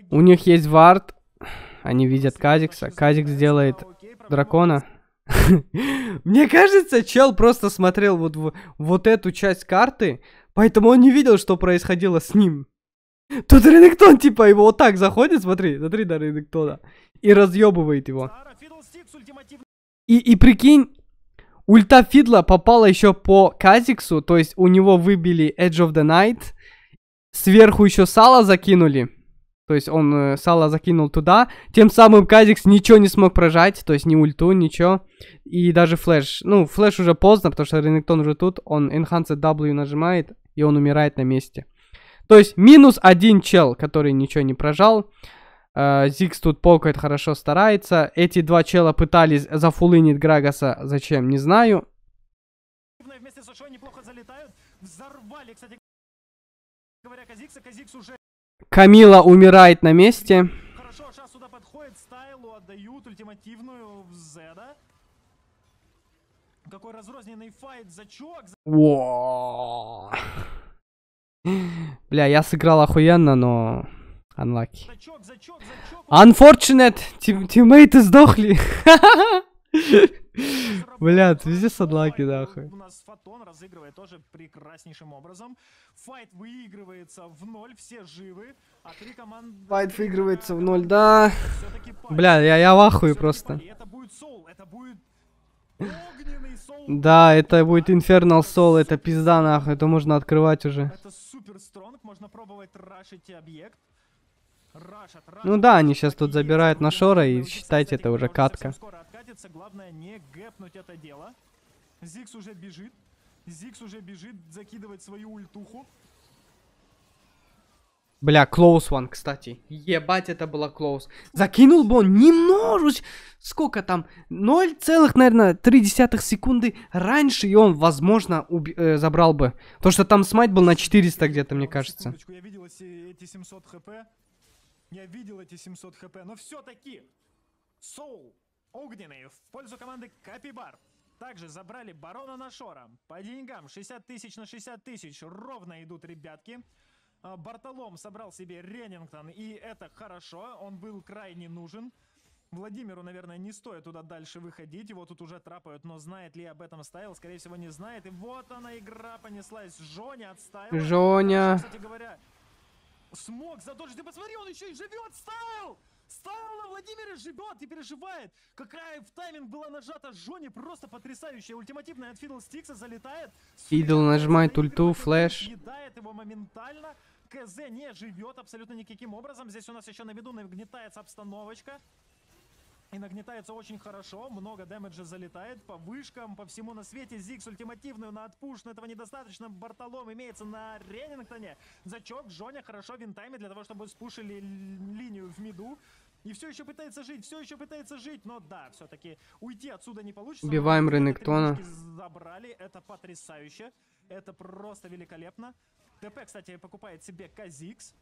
У них есть вард. Они видят Казикса. Казикс делает дракона. Мне кажется, чел просто смотрел вот, в, вот эту часть карты, поэтому он не видел, что происходило с ним. Тут Ренектон, типа, его вот так заходит, смотри, смотри на Ренектона, и разъебывает его. И, и прикинь, ульта Фидла попала еще по Казиксу, то есть у него выбили Edge of the Night, Сверху еще сало закинули. То есть он э, сало закинул туда. Тем самым Казикс ничего не смог прожать. То есть ни ульту, ничего. И даже флэш. Ну, флэш уже поздно, потому что Ренектон уже тут. Он Enhanced W нажимает, и он умирает на месте. То есть минус один чел, который ничего не прожал. Э, Зикс тут покает, хорошо старается. Эти два чела пытались зафулынить Грагаса. Зачем, не знаю. Вместе с неплохо залетают. Взорвали, кстати, говоря, Казикса, Казикс уже... Камила умирает на месте. Хорошо, сейчас сюда подходит, стайлу отдают ультимативную в Зеда. Какой разрозненный файт, зачок. Бля, я сыграл охуенно, но... Unlucky. Зачок, зачок, зачок. Unfortunate, тим тиммейты сдохли. Блядь, везде садлаки, нахуй. У нас фотон разыгрывает тоже прекраснейшим образом. Файт выигрывается в ноль, все живы, а три команды... Файт выигрывается в ноль, да. Бля, я, я в ахуе просто. Это будет соул, это будет... Да, это будет Infernal Soul, это пизда нахуй, это можно открывать уже. Это супер стронг, можно пробовать рашить объект. Ну да, они сейчас тут забирают на шора и считайте это уже катка тратиться, главное не гэпнуть это дело. Зикс уже бежит. Зикс уже бежит закидывать свою ультуху. Бля, close one, кстати. Ебать, это было close. Закинул бы он немножечко, сколько там, 0, целых, наверное, 0,3 секунды раньше, и он, возможно, э, забрал бы. То что там смайт был на 400 где-то, мне кажется. Я видел эти 700 хп. Я видел эти 700 хп, но все-таки... Soul Огненный в пользу команды Капибар. Также забрали барона Нашора. По деньгам 60 тысяч на 60 тысяч ровно идут ребятки. А, Бартолом собрал себе Реннингтон, и это хорошо, он был крайне нужен. Владимиру, наверное, не стоит туда дальше выходить, его тут уже трапают, но знает ли об этом Стайл, скорее всего, не знает. И вот она, игра понеслась. Жоня от Стайла. Жоня. Кстати говоря, смог задолжить. Ты посмотри, он еще и живет, Стайл! Слава Владимира живет и переживает. Какая в тайминг была нажата Жони, просто потрясающая. Ультимативная от Фидл Стикса залетает. Фидл нажимает ульту, флэш. Едает его моментально. КЗ не живет абсолютно никаким образом. Здесь у нас еще на виду нагнетается обстановочка. И нагнетается очень хорошо, много дэмэджа залетает по вышкам, по всему на свете. Зикс ультимативную на отпуш, но этого недостаточно. Бартолом имеется на Ренингтоне. Зачок Джоня хорошо винтами для того, чтобы спушили линию в миду. И все еще пытается жить, все еще пытается жить, но да, все-таки уйти отсюда не получится. Убиваем рынок тона. Забрали, это потрясающе, это просто великолепно. ТП, кстати, покупает себе Казикс.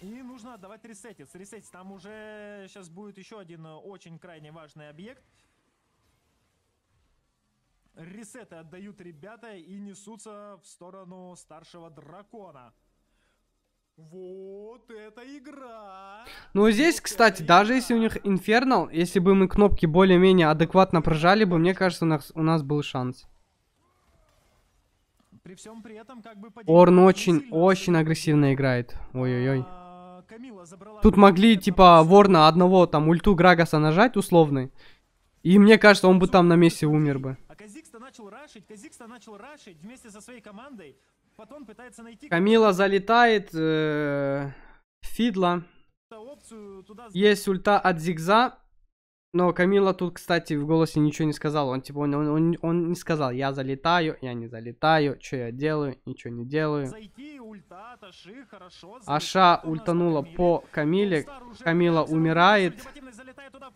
И нужно отдавать ресетец. Ресетец, там уже сейчас будет еще один э, очень крайне важный объект. Ресеты отдают ребята и несутся в сторону старшего дракона. Вот это игра! Ну здесь, кстати, даже если у них Infernal, если бы мы кнопки более-менее адекватно прожали бы, мне кажется, у нас, у нас был шанс. При всем при этом, как бы... Орн очень, очень агрессивно играет. Ой-ой-ой. А, Тут могли, типа, Ворна одного, там, ульту Грагаса нажать условный. И мне кажется, он бы там на месте умер бы. А Казикста начал рашить, Казикста начал рашить вместе со своей командой. Потом пытается найти... Камила залетает. Э -э Фидла. Туда... Есть ульта от Зигза. Но Камила тут, кстати, в голосе ничего не сказал. Он типа, он, он, он, он не сказал, я залетаю, я не залетаю, что я делаю, ничего не делаю. Зайти, ульта, таши, хорошо, залетаю, Аша ультанула по Камиле. Камила умирает. Туда,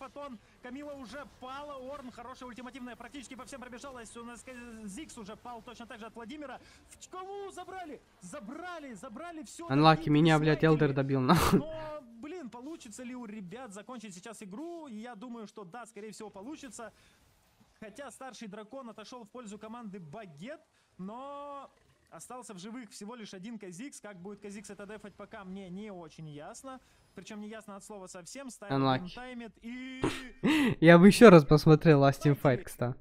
Камила уже пала. Орн, хорошая ультимативная, практически по всем пробежалась. У нас Зикс уже пал точно так же от Владимира. В кого забрали? Забрали, забрали все. Анлаки, меня, блядь, Элдер добил, Но, блин, получится ли у ребят закончить сейчас игру? Я думаю, что да, скорее всего, получится. Хотя старший дракон отошел в пользу команды Багет, но остался в живых всего лишь один Казикс. Как будет Казикс это дефать, пока мне не очень ясно. Причем не ясно от слова совсем. Ставит, и... Я бы еще раз посмотрел Last Team Fight, кстати.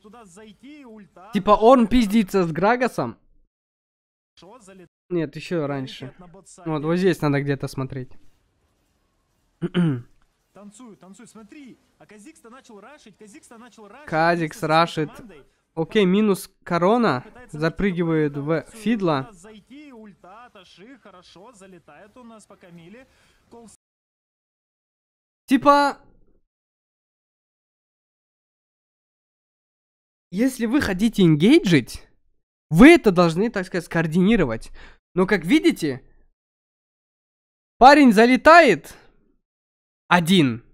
Туда зайти, ульта. Типа он пиздится с Грагасом? Нет, еще раньше. Вот, вот здесь надо где-то смотреть. Танцую, танцую, смотри. А казикс начал рашить, казикс начал рашить. Казикс рашит. Командой. Окей, минус корона. Запрыгивает в Фидла. Типа... Если вы хотите ингейджить, вы это должны, так сказать, скоординировать. Но, как видите, парень залетает один.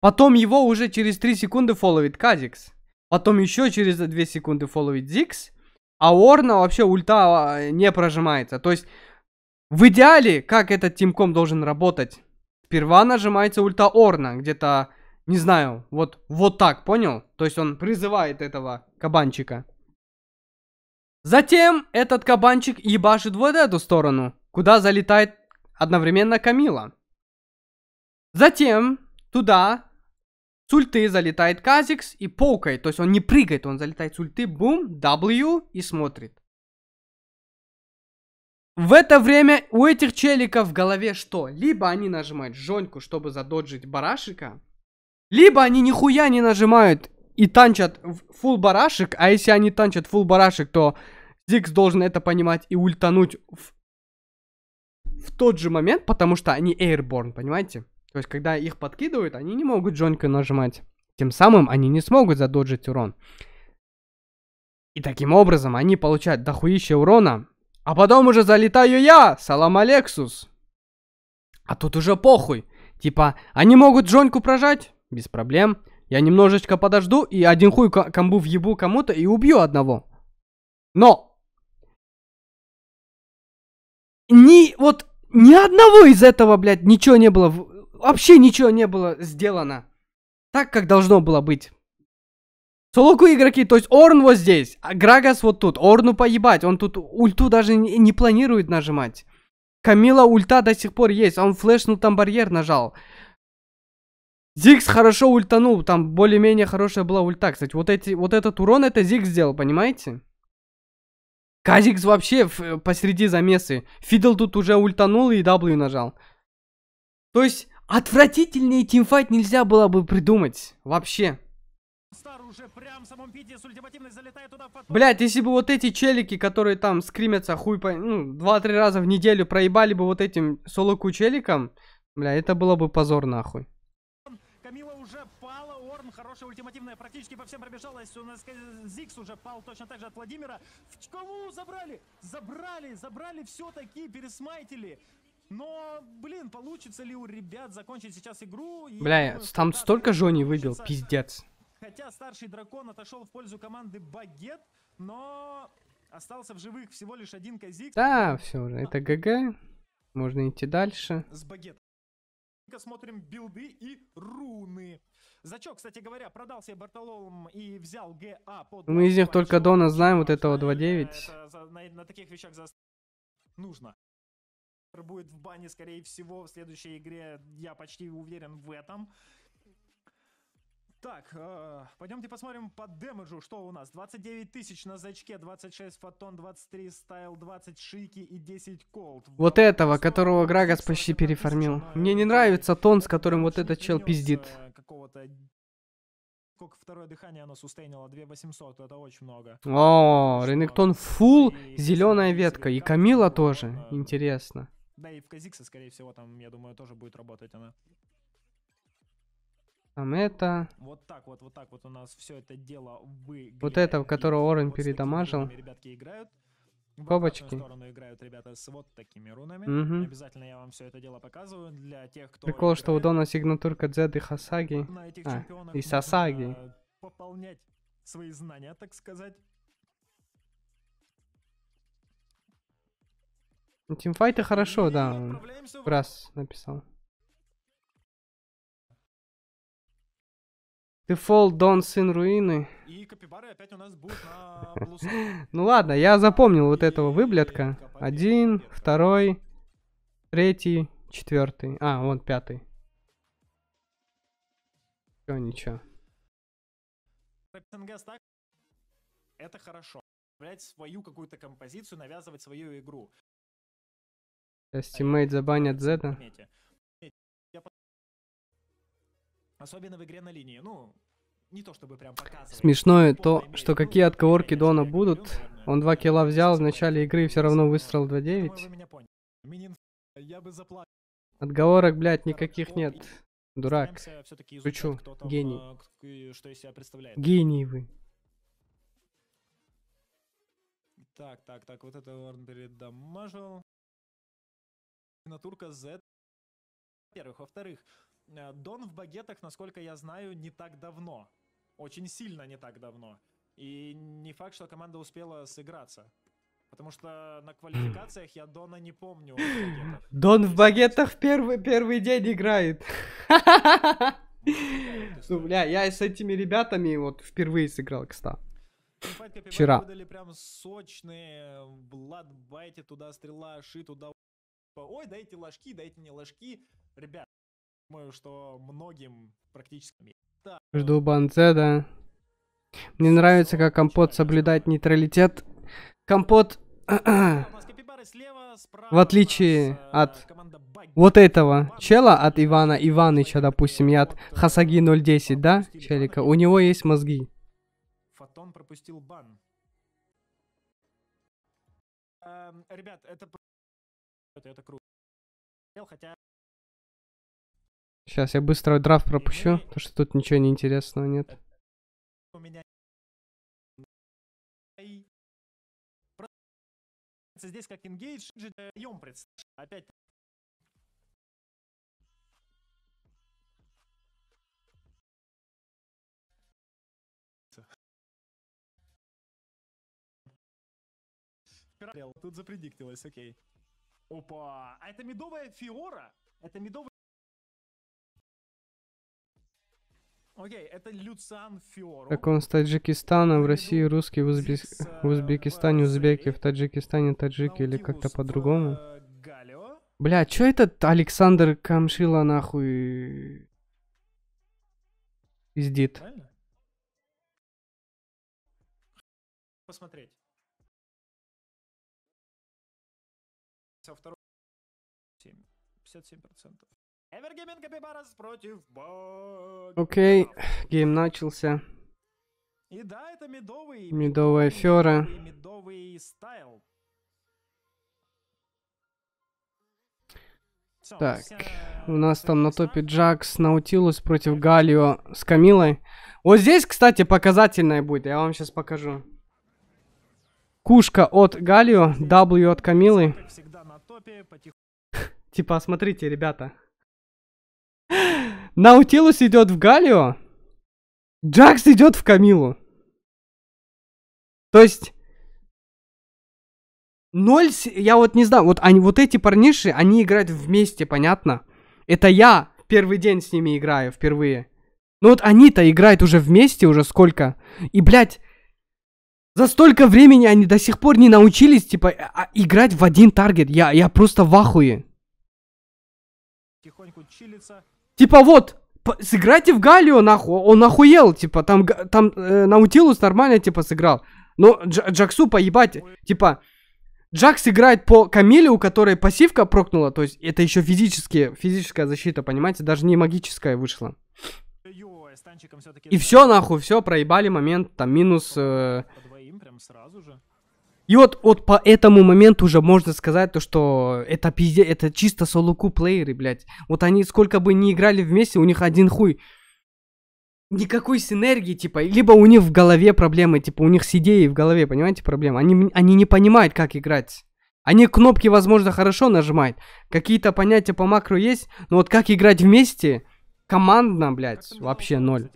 Потом его уже через 3 секунды фолловит Казикс. Потом еще через 2 секунды фолловит Дикс. А Орна вообще ульта а, не прожимается. То есть в идеале, как этот тимком должен работать? Сперва нажимается ульта Орна, где-то, не знаю, вот, вот так, понял? То есть он призывает этого кабанчика. Затем этот кабанчик ебашит вот эту сторону, куда залетает одновременно Камила. Затем туда с ульты залетает Казикс и поукает, то есть он не прыгает, он залетает с ульты, бум, W и смотрит. В это время у этих челиков в голове что? Либо они нажимают жоньку, чтобы задоджить барашика, либо они нихуя не нажимают и танчат фул барашек, а если они танчат фул барашек, то Зикс должен это понимать и ультануть в, в тот же момент, потому что они airborne, понимаете? То есть, когда их подкидывают, они не могут Джонька нажимать. Тем самым они не смогут задоджить урон. И таким образом они получают дохуище урона. А потом уже залетаю я, салам Алексус. А тут уже похуй. Типа, они могут Джоньку прожать? Без проблем. Я немножечко подожду и один хуй комбу въебу кому-то и убью одного. Но! Ни, вот, ни одного из этого, блядь, ничего не было в, вообще ничего не было сделано так, как должно было быть. солоку игроки, то есть Орн вот здесь, а Грагас вот тут. Орну поебать, он тут ульту даже не, не планирует нажимать. Камила ульта до сих пор есть, он флешнул там барьер нажал. Зикс хорошо ультанул, там более-менее хорошая была ульта, кстати. Вот, эти, вот этот урон это Зикс сделал, понимаете? Казикс вообще в, э, посреди замесы. Фидл тут уже ультанул и W нажал. То есть Отвратительнее тимфайт нельзя было бы придумать. Вообще. Блять, если бы вот эти челики, которые там скримятся хуй по... Ну, два-три раза в неделю проебали бы вот этим солоку челиком, бля, это было бы позор нахуй. Камила уже пала, Орн, хорошая ультимативная, практически по всем пробежалась. У нас э, Зикс уже пал точно так же от Владимира. В кому забрали? Забрали, забрали все-таки, пересмайтили. Но, блин, получится ли у ребят закончить сейчас игру? И... Бля, там столько Жони выбил, пиздец. Хотя старший дракон отошел в пользу команды Багет, но остался в живых всего лишь один Казик. Да, все уже, это а. ГГ. Можно идти дальше. С Багет. Смотрим билды и руны. Зачок, кстати говоря, продался Бартолом и взял ГА под... Мы из них только Дона знаем, вот этого 2.9. Это, на, на таких вещах за... нужно будет в бане, скорее всего, в следующей игре. Я почти уверен в этом. Так, э, пойдемте посмотрим по демеджу, что у нас. 29 тысяч на зачке, 26 фотон, 23 стайл, 20 шики и 10 колд. Вот этого, которого Грагас почти переформил. Мне не нравится тон, с которым вот этот чел пиздит. Какого-то... Сколько второе дыхание оно сустейнило? 2800, это очень много. О, Ренектон фул, зеленая ветка. И Камила тоже, интересно. Да, и в Казикса, скорее всего, там, я думаю, тоже будет работать она. Там это... Вот так вот, вот так вот у нас все это дело вы. Вот это, в которого Орен вот передамажил. Ребятки играют. Кобочки. сторону играют ребята с вот такими рунами. Угу. Обязательно я вам все это дело показываю для тех, кто... Прикол, играет. что у Дона сигнатурка Дзед и Хасаги. а, и Сасаги. Пополнять свои знания, так сказать. Ну, тимфайты хорошо, да. Раз написал. Дефолт Дон Сын Руины. И опять у нас будет на Ну ладно, я запомнил вот этого выблядка. Один, второй, третий, четвертый. А, вон пятый. Все, ничего. Это хорошо. свою какую-то композицию, навязывать свою игру. Сейчас тиммейт забанят Зета. Особенно в игре на линии. Ну, не то чтобы прям показывать. Смешное то, что какие ну, отговорки Дона будут. Он два килла взял в начале игры и все равно выстрел 2-9. Отговорок, блядь, никаких нет. Дурак. Шучу. Гений. Э, Гений вы. Так, так, так, вот это Орн передамажил. Натурка Z во-первых. Во-вторых, э, Дон в багетах, насколько я знаю, не так давно. Очень сильно не так давно. И не факт, что команда успела сыграться. Потому что на квалификациях я Дона не помню. В Дон в багетах первый, первый день играет. Ну, бля, я с этими ребятами вот впервые сыграл, кстати. Вчера. Выдали прям сочные, Бладбайте туда стрела, ши туда Типа, ой, дайте ложки, дайте мне ложки. Ребят, думаю, что многим практически... Жду банце, да. Мне нравится, как компот соблюдает нейтралитет. Компот... В отличие э, от вот этого чела, от Ивана Иваныча, допустим, и от Хасаги 010, да, челика, у него есть мозги. Эм, ребят, это это круто. Хотя... Сейчас я быстро драфт пропущу, потому что тут ничего неинтересного нет. У меня... Здесь как engage, даем Опять Тут запредиктилось, окей. Okay. Опа! А это медовая фиора? Это медовая... Окей, это Люциан Фиора. Так он с Таджикистана, в России русский, в, Узбе... в э, Узбекистане узбеки, в Таджикистане таджики или как-то э, по-другому. Бля, чё этот Александр Камшила нахуй... Пиздит? Посмотреть. а второй 57%. Эвергейминг Капибарас против Окей, гейм начался. И да, это медовый... Медовая фера. Медовый стайл. Так, у нас там на топе Джакс, Наутилус против Галио с Камилой. Вот здесь, кстати, показательное будет, я вам сейчас покажу. Кушка от Галио, W от Камилы. Типа, смотрите, ребята. Наутилус идет в Галио. Джакс идет в Камилу. То есть... Ноль... Я вот не знаю, вот, они, вот эти парниши, они играют вместе, понятно? Это я первый день с ними играю впервые. Ну вот они-то играют уже вместе уже сколько. И, блядь, за столько времени они до сих пор не научились, типа, а, а, играть в один таргет. Я, я просто в ахуе. Тихонько чилится. Типа вот, сыграйте в Галио, нахуй. Он охуел, типа, там, там э, Наутилус нормально, типа, сыграл. Но Дж Джаксу поебать, типа... Джакс играет по Камиле, у которой пассивка прокнула, то есть это еще физические, физическая защита, понимаете, даже не магическая вышла. И все нахуй, все, проебали момент, там минус э, и вот, вот по этому моменту уже можно сказать то, что это пизде, это чисто солоку плееры, блядь. Вот они сколько бы ни играли вместе, у них один хуй. Никакой синергии, типа, либо у них в голове проблемы, типа, у них с идеей в голове, понимаете, проблема. Они, они не понимают, как играть. Они кнопки, возможно, хорошо нажимают, какие-то понятия по макро есть, но вот как играть вместе, командно, блядь, вообще ноль.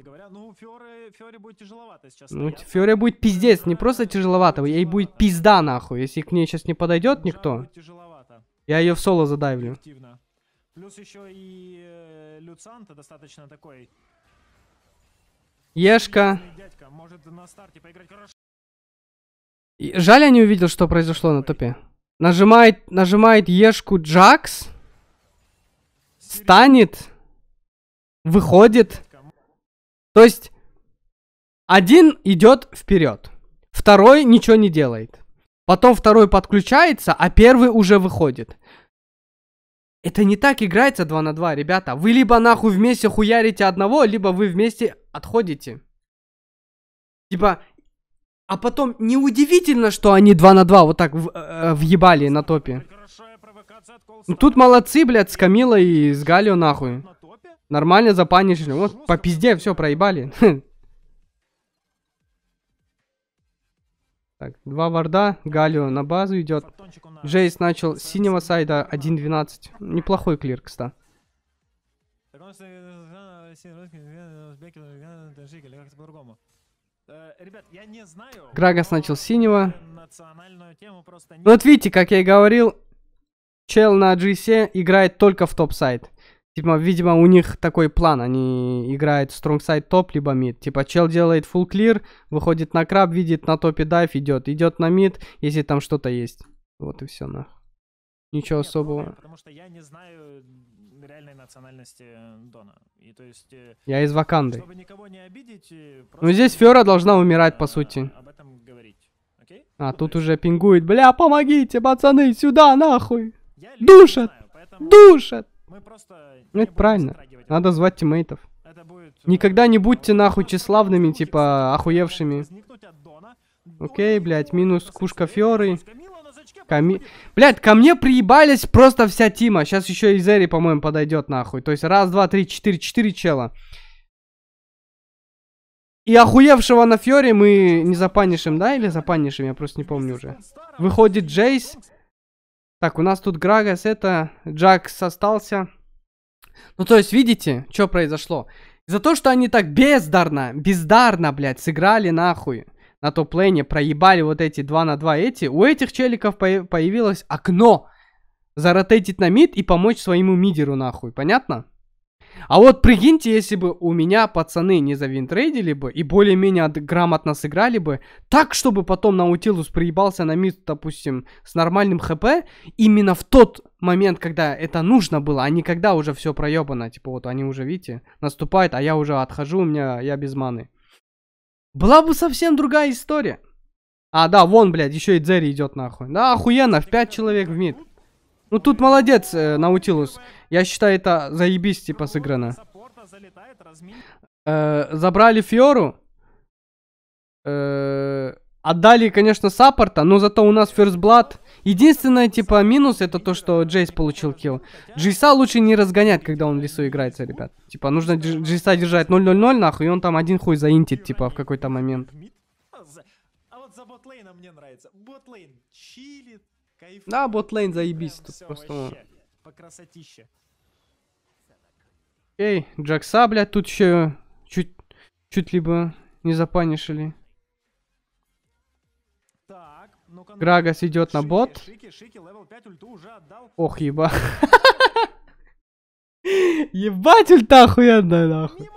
Ну, Фьоре будет ну, пиздец, не просто тяжеловато, ей будет пизда нахуй, если к ней сейчас не подойдет никто. Я ее в соло задавлю. Плюс еще и э, Люцанта достаточно такой. Ешка. И, жаль, я не увидел, что произошло на топе. Нажимает, нажимает Ешку Джакс. Станет выходит. То есть один идет вперед, второй ничего не делает. Потом второй подключается, а первый уже выходит. Это не так играется 2 на 2, ребята. Вы либо нахуй вместе хуярите одного, либо вы вместе отходите. Типа, а потом неудивительно, что они 2 на 2 вот так в, э, э въебали на топе. тут молодцы, блядь, с Камилой и с Галио нахуй. Нормально запанишили. Вот, по пизде, все, проебали. Так, два варда, Галио на базу идет. Джейс начал с синего сайда 112, Неплохой клир, кстати. Э, э, э, Грагас начал с синего. Ну вот видите, как я и говорил, чел на GC играет только в топ-сайт. Типа, видимо, у них такой план. Они играют strong side топ, либо мид. Типа, чел делает full clear, выходит на краб, видит на топе дайв, идет. Идет на мид, если там что-то есть. Вот и все, нахуй. Ничего Нет, особого. Помню, ну, потому что я не знаю реальной национальности э, Дона. И то есть... Э, я из Ваканды. Чтобы никого не обидеть... Э, ну здесь Фера должна умирать, по сути. Об этом говорить. Окей? А, ну, тут есть... уже пингует. Бля, помогите, пацаны, сюда, нахуй! Душат! Знаю, поэтому... Душат! Ну это правильно. Надо звать тиммейтов. Э, Никогда не будьте нахуй тщеславными, типа охуевшими. Окей, блядь, минус кушкаферы. Ками... Блядь, ко мне приебались просто вся Тима. Сейчас еще и Зери, по-моему, подойдет нахуй. То есть раз, два, три, четыре, четыре чела. И охуевшего на Фьоре мы не запанишим, да? Или запанишим? Я просто не помню уже. Выходит Джейс. Так, у нас тут Грагас это, Джакс остался. Ну, то есть, видите, что произошло? За то, что они так бездарно, бездарно, блядь, сыграли нахуй на топ-лейне, проебали вот эти 2 на 2 эти, у этих челиков появилось окно заротетить на мид и помочь своему мидеру нахуй, понятно? А вот прикиньте, если бы у меня пацаны не завинтрейдили бы и более-менее грамотно сыграли бы, так, чтобы потом Наутилус приебался на мид, допустим, с нормальным хп, именно в тот момент, когда это нужно было, а не когда уже все проебано, типа вот они уже, видите, наступают, а я уже отхожу, у меня, я без маны. Была бы совсем другая история. А, да, вон, блядь, еще и Дзерри идет нахуй. Да, охуенно, в 5 человек в мид. Ну тут молодец, э, Наутилус. Я считаю, это заебись, типа, сыграно. Э, забрали Фиору. Э, отдали, конечно, саппорта, но зато у нас First Blood. Единственное, типа, минус, это то, что Джейс получил килл. Джейса лучше не разгонять, когда он в лесу играется, ребят. Типа, нужно Джейса держать 0-0-0, нахуй, и он там один хуй заинтит, типа, в какой-то момент. А вот за ботлейном мне нравится. Ботлейн чилит, да, ботлейн заебись, тут просто... По красотище. Эй, Джакса, блядь, тут еще чуть, чуть либо не запанишили. Так, ну Грагас идет на бот. Шики, шики, 5, Ох, еба. Ебать, ульта охуенная, нахуй.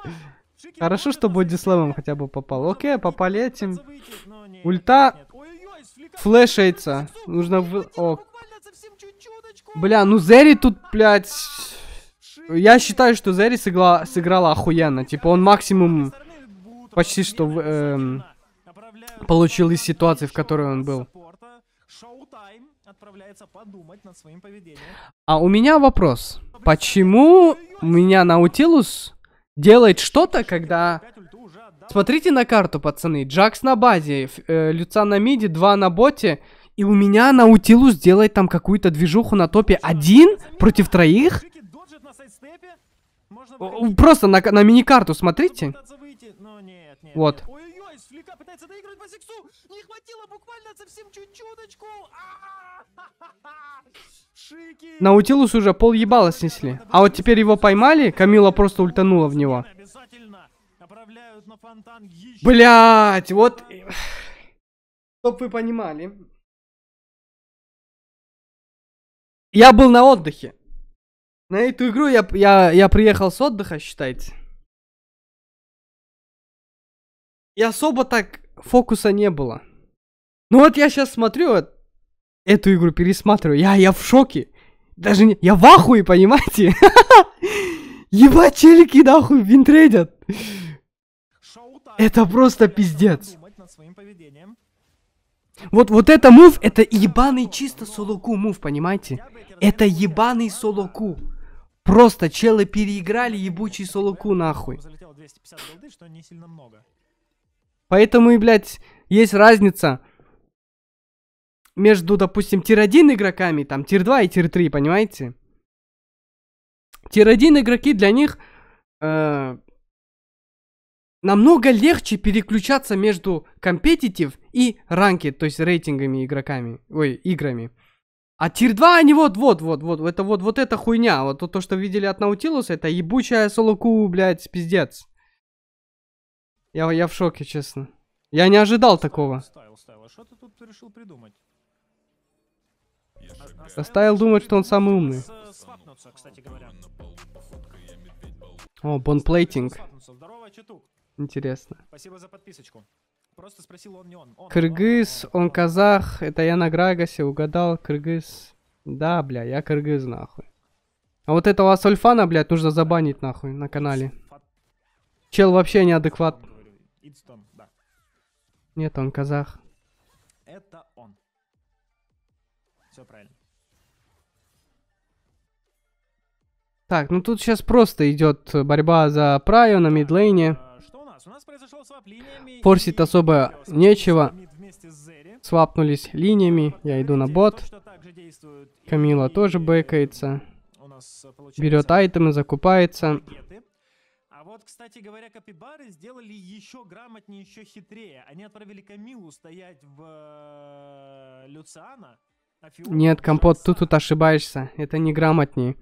Хорошо, что бодислэмом хотя бы попал. Окей, попали этим. Ну, ульта Флешается. Нужно в... О. Бля, ну Зери тут, блядь... Я считаю, что Зери сыгла... сыграла охуенно. Типа он максимум почти что эм, получил из ситуации, в которой он был. А у меня вопрос. Почему у меня Наутилус делает что-то, когда Смотрите на карту, пацаны. Джакс на базе, э, Люца на миде, два на боте. И у меня Наутилус делает там какую-то движуху на топе. Один против троих? Просто на, на мини-карту смотрите. Вот. А, Наутилус уже пол ебала снесли. А вот теперь его поймали, Камила просто ультанула в него. Блять, вот... Чтоб вы понимали. Я был на отдыхе. На эту игру я, я, я приехал с отдыха, считайте. И особо так фокуса не было. Ну вот я сейчас смотрю, вот, эту игру пересматриваю, я, я в шоке. Даже не... Я в ахуе, понимаете? Ебать, челики нахуй винтрейдят. Это просто пиздец. Вот, вот это мув, это ебаный чисто солоку мув, понимаете? Это ебаный солоку. Просто челы переиграли ебучий солоку нахуй. Поэтому и, блядь, есть разница между, допустим, тир-1 игроками, там, тир-2 и тир-3, понимаете? Тир-1 игроки для них э, намного легче переключаться между competitive и ранки, то есть рейтингами игроками, ой, играми. А тир 2 они вот, вот, вот, вот, это вот, вот эта хуйня, вот то, что видели от Наутилуса, это ебучая солоку, блядь, пиздец. Я, я в шоке, честно. Я не ожидал такого. Стайл, Стайл, а что ты тут решил придумать? А Стайл что он самый умный. Э, О, бонплейтинг. Здорово, Читук. Интересно. Спасибо за подписочку. Просто спросил он не он. он Кыргыз, он, он, он, он казах, это я на Грагосе угадал, Кыргыз. Да, бля, я Кыргыз нахуй. А вот этого Асольфана, блядь, нужно забанить нахуй на канале. Чел вообще неадекват. Нет, он казах. Это он. Все правильно. Так, ну тут сейчас просто идет борьба за праю на мидлейне. Э, Форсить особо нечего. Свапнулись линиями. Я иду на бот. Камила тоже бэкается. Берет айтемы, закупается. А вот, кстати говоря, капибары сделали еще грамотнее, еще хитрее. Они отправили Камилу стоять в э, Люциана. А Нет, компот, тут тут ошибаешься. Это не грамотнее.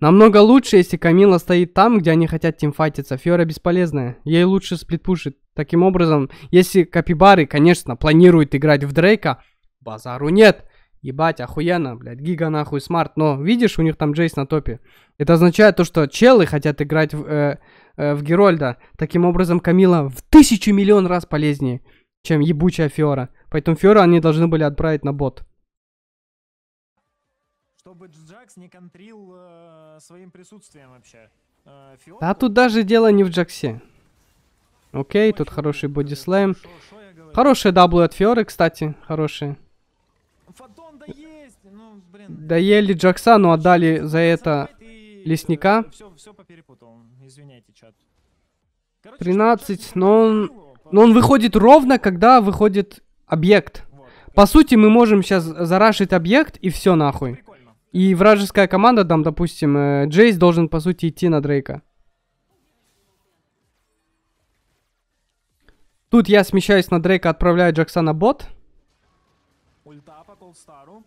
Намного лучше, если Камила стоит там, где они хотят тимфайтиться. Фиора бесполезная. Ей лучше сплитпушит. Таким образом, если Капибары, конечно, планируют играть в Дрейка, базару нет. Ебать, охуенно, блядь, гига нахуй смарт. Но видишь, у них там Джейс на топе. Это означает то, что челы хотят играть в, э, э, в Герольда. Таким образом, Камила в тысячу миллион раз полезнее, чем ебучая Фиора. Поэтому Фиора они должны были отправить на бот. Чтобы Джакс не контрил э, своим присутствием вообще. Э, Фиора... Да тут даже дело не в Джаксе. Окей, тут хороший бодислэм. Хорошие даблы от Фиоры, кстати, хорошие. Доели Джакса, но отдали за это Лесника. 13, но он... Но он выходит ровно, когда выходит объект. По сути, мы можем сейчас зарашить объект, и все нахуй. И вражеская команда, там, допустим, э, Джейс должен, по сути, идти на Дрейка. Тут я смещаюсь на Дрейка, отправляю Джексона бот. Ульта по Колстару.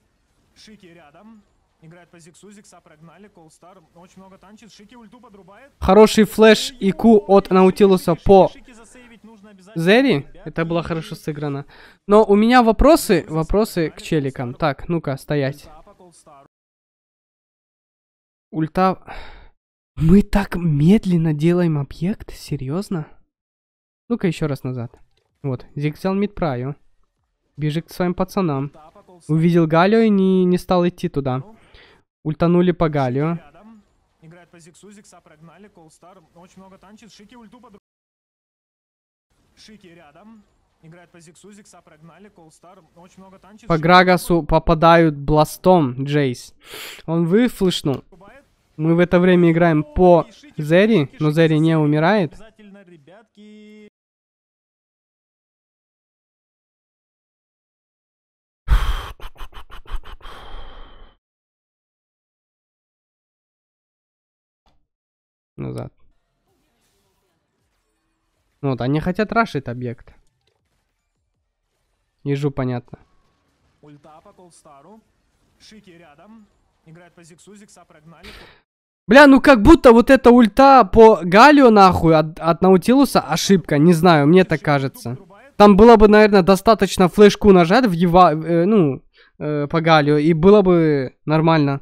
Шики рядом. Играет по Зиксу, Зикса прогнали, Колстар очень много танчит, Шики ульту подрубает. Хороший флеш и ку от Наутилуса по Зери. Это было хорошо сыграно. Но у меня вопросы, вопросы к челикам. Так, ну-ка, стоять. Ульта... Мы так медленно делаем объект? Серьезно? Ну-ка еще раз назад. Вот, Зиг взял Мидпраю. Бежит к своим пацанам. Увидел Галио и не, не стал идти туда. Ультанули по Галио. Играет по Зиксу, Зикса прогнали, Колстар очень много танчит, Шики ульту под... Шики рядом, играет по Зиксу, Зикса прогнали, Колстар очень много танчит... По Грагасу попадают бластом Джейс. Он выфлышнул. Мы в это время играем по Зери, но Зери не умирает. назад. Ну вот, они хотят рашить объект. Ежу понятно. Бля, ну как будто вот эта ульта по Галю нахуй от, от Наутилуса ошибка. Не знаю, мне так кажется. Там было бы, наверное, достаточно флешку нажать в его, э, ну, э, по Галю, и было бы нормально.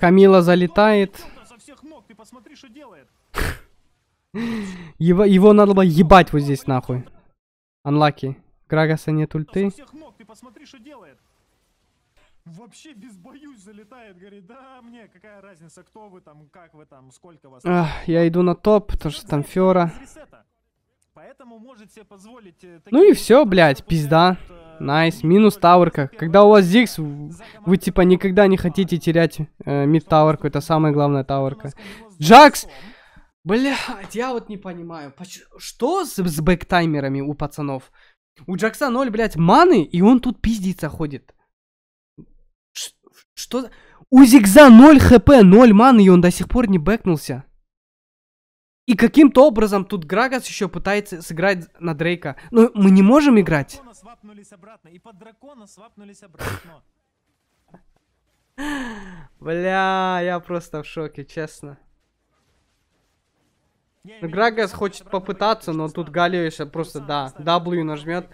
Камила залетает. Его, его надо было ебать вот здесь нахуй. Анлаки. Крагаса нет ульты. Вообще без боюсь залетает, говорит, да мне, какая разница, кто вы там, как вы там, сколько вас... Ах, я иду на топ, потому что там Фера. Э, ну и все, блядь, пизда. Э, Найс, ну, минус таверка. Когда у вас Зикс, вы типа никогда не хотите терять э, мид таверку, это самая главная таверка. Джакс! Блять, я вот не понимаю, что с, с бэктаймерами у пацанов? У Джакса 0, блядь, маны, и он тут пиздиться ходит. Ш что? У Зигза 0 хп, 0 маны, и он до сих пор не бэкнулся. И каким-то образом тут Грагас еще пытается сыграть на Дрейка. Но мы не можем играть. Бля, я просто в шоке, честно. Ну, Грагас хочет попытаться, но тут Галиуша просто, да, W нажмет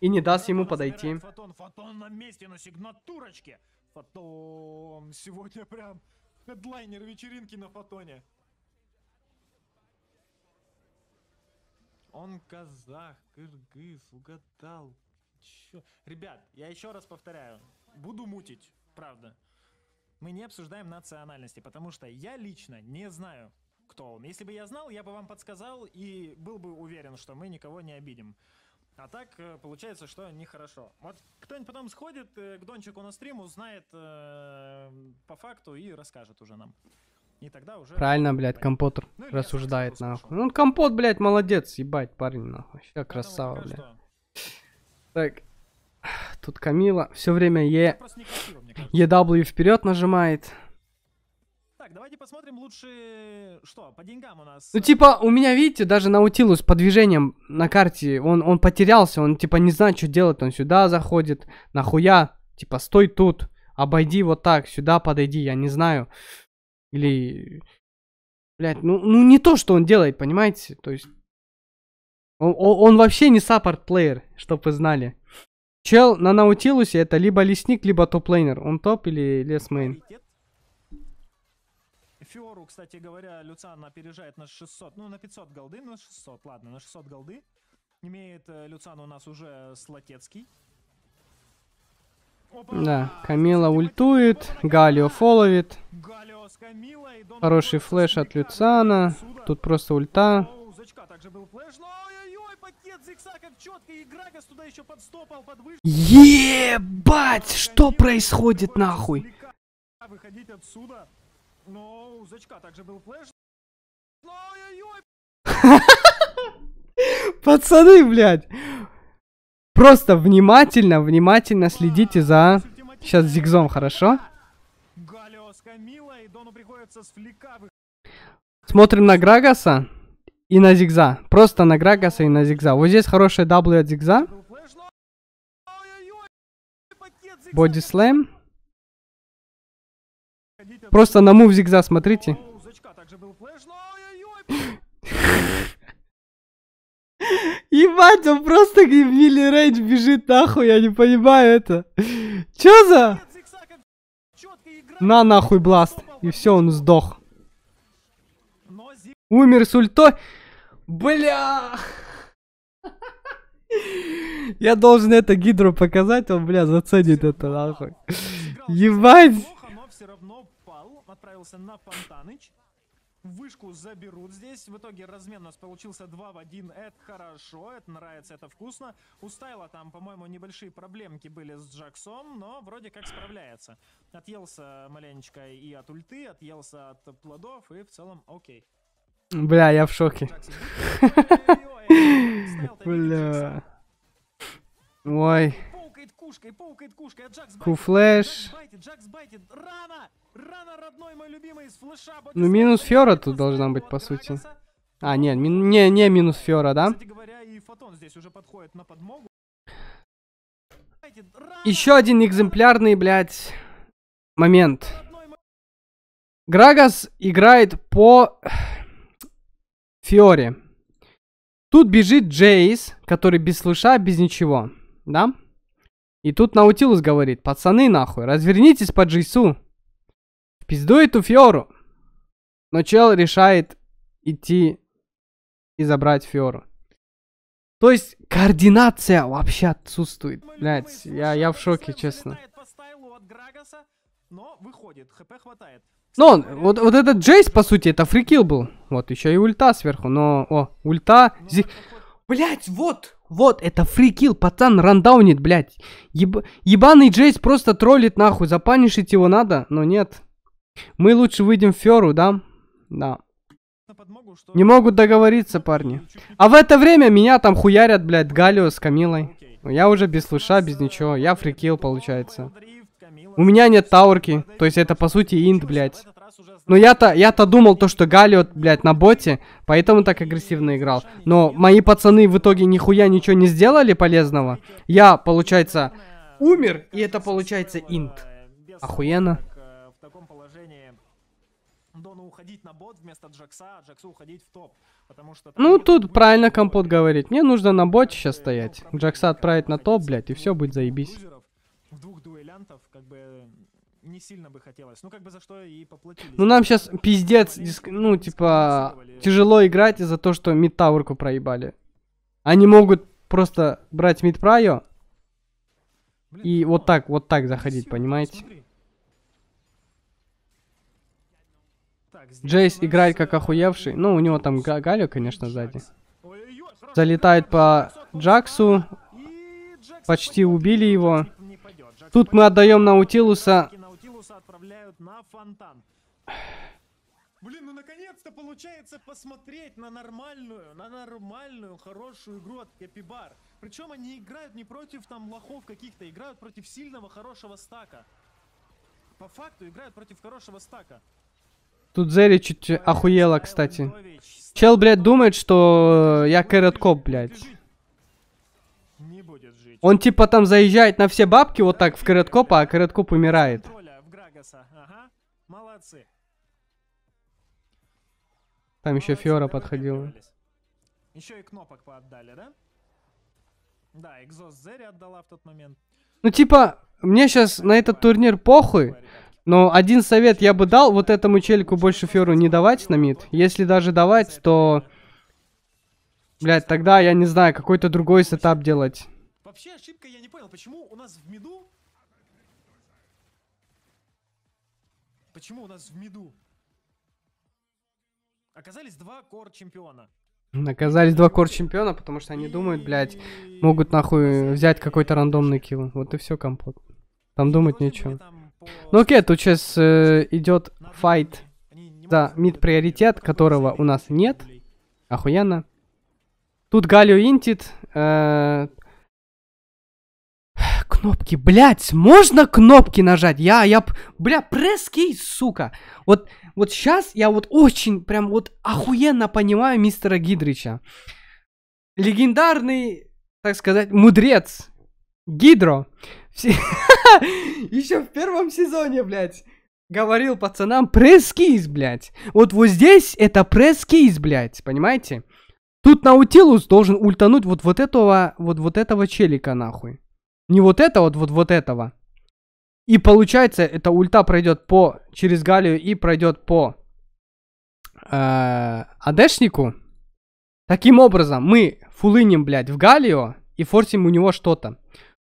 и не даст ему подойти. Фотон, фотон на месте, но сигнатурочки. Фотон, сегодня прям хедлайнер вечеринки на фотоне. Он казах, кыргыз, угадал. Чё? Ребят, я еще раз повторяю, буду мутить, правда. Мы не обсуждаем национальности, потому что я лично не знаю, кто он. Если бы я знал, я бы вам подсказал и был бы уверен, что мы никого не обидим. А так э, получается, что нехорошо. Вот кто-нибудь потом сходит э, к Дончику на стрим, узнает э, по факту и расскажет уже нам уже... Правильно, блядь, компот ну, рассуждает, нахуй. Ну, компот, блядь, молодец, ебать, парень, нахуй. Все, ну, красава, блядь. Так, тут Камила все время Е... EW вперед нажимает. Так, давайте посмотрим лучше, что, по деньгам у нас... Ну, э, типа, у меня, видите, даже Наутилус по движениям на карте, он, он потерялся, он, типа, не знает, что делать, он сюда заходит, нахуя, типа, стой тут, обойди вот так, сюда подойди, я не знаю. Или... Блять, ну, ну не то, что он делает, понимаете? То есть... Он, он, он вообще не саппорт-плеер, чтобы вы знали. Чел на Наутилусе это либо лесник, либо топ-лейнер. Он топ или лес Фиору, кстати говоря, Люциан опережает на 600, ну на 500 голды, на 600, ладно, на 600 голды. Имеет э, Люциан у нас уже Слотецкий. Да, Камила ультует, Галио фоловит. Хороший флеш от Люцана. Тут просто ульта. Ебать, что происходит нахуй? Пацаны, блядь. Просто внимательно, внимательно следите за... Сейчас зигзом, хорошо? Смотрим на Грагаса и на Зигза. Просто на Грагаса и на Зигза. Вот здесь хорошие даблы от Зигза. Бодислэм. Просто на мув Зигза смотрите. Ебать, он просто Билли Рейдж бежит нахуй, я не понимаю это. Чё за? На нахуй бласт. И все, он сдох. Умер с ультой. Бля! Я должен это Гидру показать, он, бля, заценит это нахуй. Ебать! Вышку заберут здесь. В итоге размен у нас получился 2 в 1. Это хорошо, это нравится, это вкусно. У Стайла там, по-моему, небольшие проблемки были с Джаксом, но вроде как справляется. Отъелся маленечко и от ульты, отъелся от плодов, и в целом окей. Бля, я в шоке. Бля. Ой пукает кушкой, пукает кушкой, а Джакс байтит. Куфлэш. Джакс байтит, рано, рано, родной мой любимый из флеша. Ну, минус Фёра тут должна быть, по сути. А, нет, мин, не, не минус Фёра, да? Кстати говоря, и Фотон здесь уже подходит на подмогу. Еще один экземплярный, блядь, момент. Грагас играет по Фиоре. Тут бежит Джейс, который без слыша, без ничего, да? И тут Наутилус говорит, пацаны нахуй, развернитесь по Джейсу. В пизду эту Фьору. Но чел решает идти и забрать Фьору. То есть координация вообще отсутствует. Блять, я, я в шоке, честно. Но выходит, хп хватает. Но вот, вот этот Джейс, по сути, это фрикил был. Вот, еще и ульта сверху, но... О, ульта... Ну, зи... Блять, вот! Вот, это фрикил, пацан рандаунит, блядь. Еб... Ебаный Джейс просто троллит нахуй, запанишить его надо, но нет. Мы лучше выйдем в Феру, да? Да. Не могут договориться, парни. А в это время меня там хуярят, блядь, Галио с Камилой. Я уже без слыша, без ничего. Я фрикил, получается. У меня нет таурки. То есть это, по сути, инт, блядь. Ну я-то, я-то думал то, что Галиот, блядь, на боте, поэтому так агрессивно играл. Но мои пацаны в итоге нихуя ничего не сделали полезного. Я, получается, умер, и это, получается, инт. Охуенно. Ну, тут правильно компот говорит. Мне нужно на боте сейчас стоять. Джакса отправить на топ, блядь, и все будет заебись. Двух дуэлянтов, как бы сильно бы хотелось. Ну, как бы за что и поплатились. Ну, нам сейчас пиздец, диск... ну, типа, тяжело играть из-за того, что мид-таурку проебали. Они могут просто брать мид-прайо и ну вот а? так, вот так заходить, понимаете? Джейс играет как э, охуевший. Ну, у него там Галю, конечно, сзади. Залетает по Джаксу. Почти убили его. Типа Тут мы отдаем Наутилуса на фонтан. Блин, ну наконец-то получается посмотреть на нормальную, на нормальную, хорошую игру от Капибар. Причем они играют не против там лохов каких-то, играют против сильного, хорошего стака. По факту играют против хорошего стака. Тут Зерри чуть охуела, кстати. Чел, блядь, думает, что я Кэрот Коп, блядь. Он типа там заезжает на все бабки вот так в Кэрот Копа, а Кэрот Коп умирает операции. Там еще Фиора подходила. Еще и кнопок поотдали, да? Да, экзос Зерри отдала в тот момент. Ну, типа, мне сейчас на этот турнир похуй, но один совет я бы дал, вот этому челику больше Фиору не давать на мид. Если даже давать, то... Блять, тогда, я не знаю, какой-то другой сетап делать. Вообще ошибка, я не понял, почему у нас в миду Почему у нас в меду? Оказались два кор-чемпиона. Оказались два кор-чемпиона, потому что они думают, блядь, могут нахуй взять какой-то рандомный килл. Вот и все, компот. Там думать нечего. Ну окей, тут сейчас э, идет файт за мид-приоритет, которого у нас нет. Охуенно. Тут Галю интит. Э, Кнопки, блядь, можно кнопки нажать? Я, я, бля, прески, сука. Вот, вот сейчас я вот очень, прям вот охуенно понимаю мистера Гидрича. Легендарный, так сказать, мудрец. Гидро. Еще в первом сезоне, блядь, говорил пацанам пресс-кейс, блядь. Вот вот здесь это пресс-кейс, блядь, понимаете? Тут Наутилус должен ультануть вот, вот этого, вот, вот этого челика, нахуй. Не вот это вот, вот, вот этого. И получается, эта ульта пройдет по через Галию и пройдет по э, Адешнику. Таким образом, мы фулынем, блядь, в Галию и форсим у него что-то.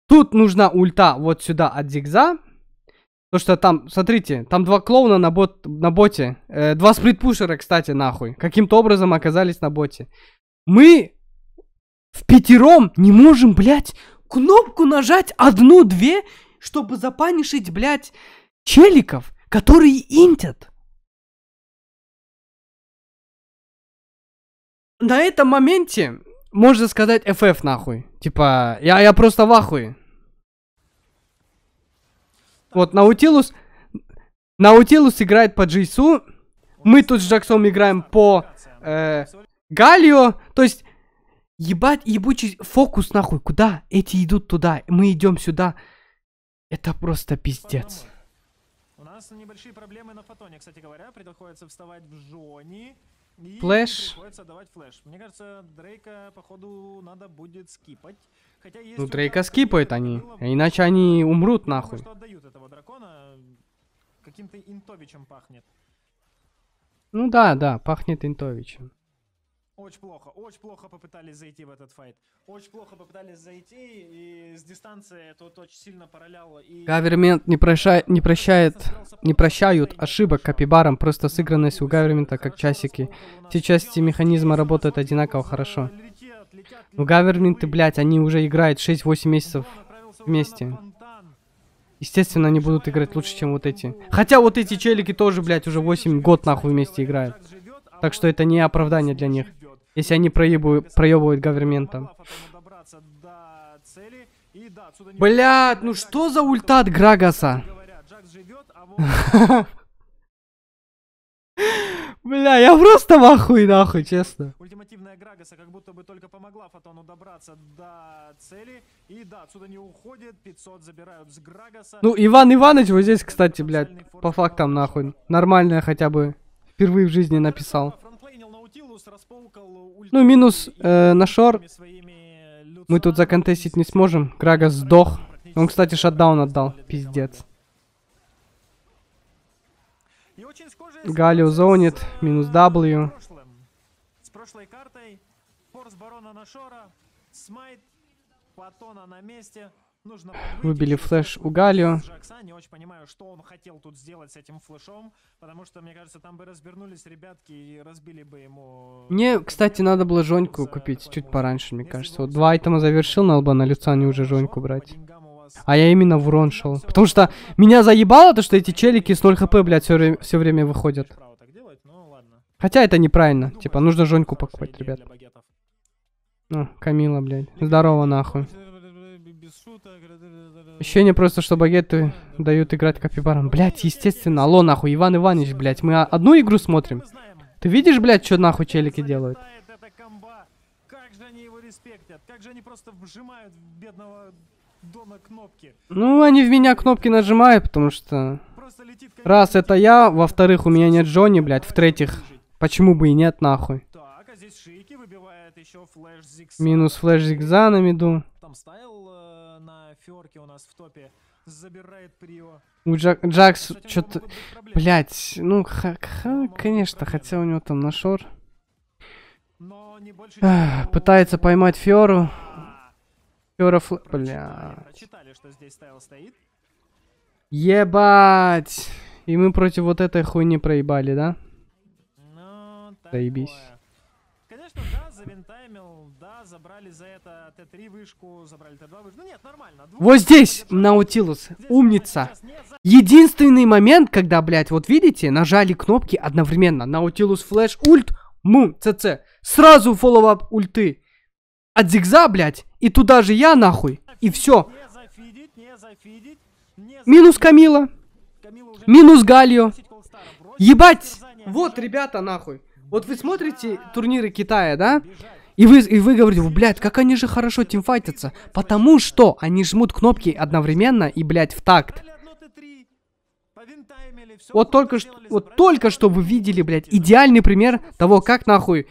Тут нужна ульта вот сюда от Зигза. Потому что там, смотрите, там два клоуна на, бот, на боте. Э, два сплитпушера, кстати, нахуй. Каким-то образом оказались на боте. Мы в пятером не можем, блядь, кнопку нажать одну-две, чтобы запанишить, блядь, челиков, которые интят. На этом моменте можно сказать FF нахуй. Типа, я, я просто в ахуе. Вот, Наутилус... Наутилус играет по Джейсу. Мы тут с Джаксом играем по э, Галио. То есть, Ебать, ебучий фокус нахуй. Куда? Эти идут туда. Мы идем сюда. Это просто пиздец. Фотоны. У нас небольшие проблемы на фотоне, кстати говоря. Приходится вставать в жони. флэш. Приходится давать флэш. Мне кажется, Дрейка, походу, надо будет скипать. Хотя есть ну, Дрейка скипает они. А иначе они умрут нахуй. Что отдают этого дракона. Каким-то интовичем пахнет. Ну да, да, пахнет интовичем. Очень плохо, очень плохо попытались зайти в этот файт. Очень плохо попытались зайти, и с дистанции тут очень сильно пороляло. И... Кавермент не, проща... не прощает, не прощают ошибок копибарам, просто сыгранность у гавермента как часики. Все части механизма работают одинаково хорошо. Но ну, гаверменты, блядь, они уже играют 6-8 месяцев вместе. Естественно, они будут играть лучше, чем вот эти. Хотя вот эти челики тоже, блядь, уже 8 год нахуй вместе играют. Так что это не оправдание для них. Если они проебывают, проебывают Блядь, ну что за ульта от Грагаса? Бля, я просто в нахуй, честно. Ультимативная Грагаса как будто бы только помогла Фотону добраться до цели. И да, отсюда не уходит, 500 забирают с Грагаса. Ну, Иван Иванович вот здесь, кстати, блядь, по фактам, нахуй. Нормальное хотя бы. Впервые в жизни написал. Ну, минус э, на шор. Мы тут законтестить не сможем. Крага сдох. Он, кстати, шатдаун отдал. Пиздец. Галио зонит. Э, минус W. С прошлой картой. Форс барона на шора. Смайт. Патона на месте. Выбили флеш у Галио. не очень понимаю, что он хотел тут сделать с этим флешом, потому что, мне кажется, там бы разбернулись ребятки и разбили бы ему... Мне, кстати, надо было жоньку купить чуть пораньше, мне кажется. Вот два айтема завершил, на было а на Люцане уже жоньку брать. А я именно в урон шел. Потому что меня заебало то, что эти челики с 0 хп, блядь, все, все время выходят. Хотя это неправильно. Ну, типа, нужно жоньку покупать, ребят. О, ну, Камила, блядь. Здорово, нахуй. Ощущение просто, что багеты дают играть капибарам. Блять, естественно. Алло, нахуй, Иван Иванович, блять. Мы одну игру смотрим. Ты видишь, блять, что нахуй челики делают? Ну, они в меня кнопки нажимают, потому что... Раз, это я, во-вторых, у меня нет Джонни, блядь, в-третьих, почему бы и нет, нахуй. Минус флэш зигзаном иду нас в топе. Забирает Прио. У ну, Джак, Джакс что-то... Блять, ну, ха ха конечно, хотя у него там на шор. Больше... Ах, пытается поймать Фиору. Фиора фл... Бля. Ебать! И мы против вот этой хуйни проебали, да? Ну, Заебись. Конечно, да, Забрали за это Т3 вышку, забрали Т2 вышку. Ну нет, нормально. Двух... Вот здесь, Наутилус, умница. Единственный момент, когда, блядь, вот видите, нажали кнопки одновременно. Наутилус флэш ульт, мум, ЦЦ. Сразу фоллоуап ульты. От зигза, блядь, и туда же я, нахуй. И все. Минус Камила. Минус Галио. Ебать! Вот, ребята, нахуй. Вот вы смотрите турниры Китая, да? И вы, и вы говорите, блядь, как они же хорошо тимфайтятся. Потому что они жмут кнопки одновременно и, блядь, в такт. Вот только, что, вот только что вы видели, блядь, идеальный пример того, как нахуй...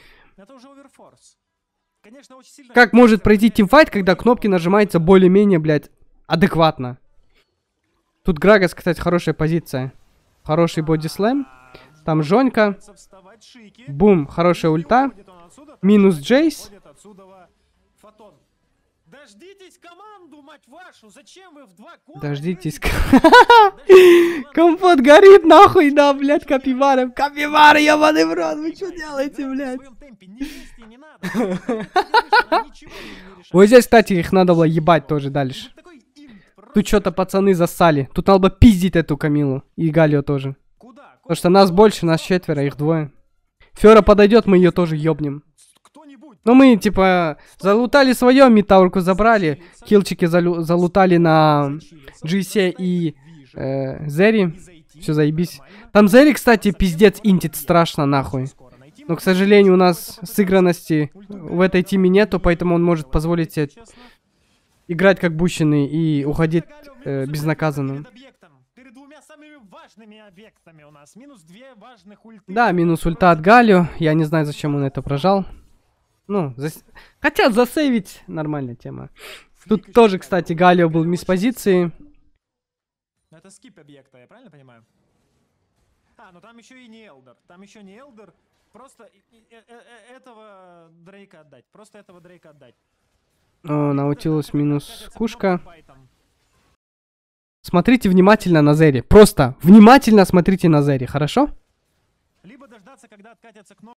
Как может пройти тимфайт, когда кнопки нажимаются более-менее, блядь, адекватно. Тут Грагас, кстати, хорошая позиция. Хороший бодислэм. Там Жонька. Бум, хорошая ульта минус Джейс. Дождитесь команду, мать вашу! Зачем вы в два кола? Дождитесь... Компот горит нахуй, да, блядь, капибары. Капибары, ебаный в рот, вы что делаете, блядь? Вот здесь, кстати, их надо было ебать тоже дальше. Тут что-то пацаны засали. Тут надо было пиздить эту Камилу. И Галио тоже. Потому что нас больше, нас четверо, их двое. Фера подойдет, мы ее тоже ёбнем. Ну, мы, типа, залутали свое, металлурку забрали, килчики залю залутали на Джисе и э, Зери. Все, заебись. Там Зери, кстати, пиздец интит страшно, нахуй. Но, к сожалению, у нас сыгранности в этой тиме нету, поэтому он может позволить себе играть как бущенный и уходить э, безнаказанно. Да, минус ульта от Галю. Я не знаю, зачем он это прожал. Ну, зас... хотят засейвить. Нормальная тема. Тут тоже, кстати, Галио был мисс позиции. Это скип объекта, я правильно понимаю? А, ну там еще и не Элдер. Там еще не Элдер. Просто э, э, э, этого Дрейка отдать. Просто этого Дрейка отдать. О, наутилась минус кушка. Смотрите внимательно на Зере. Просто внимательно смотрите на Зере, хорошо? Либо дождаться, когда откатятся кнопки.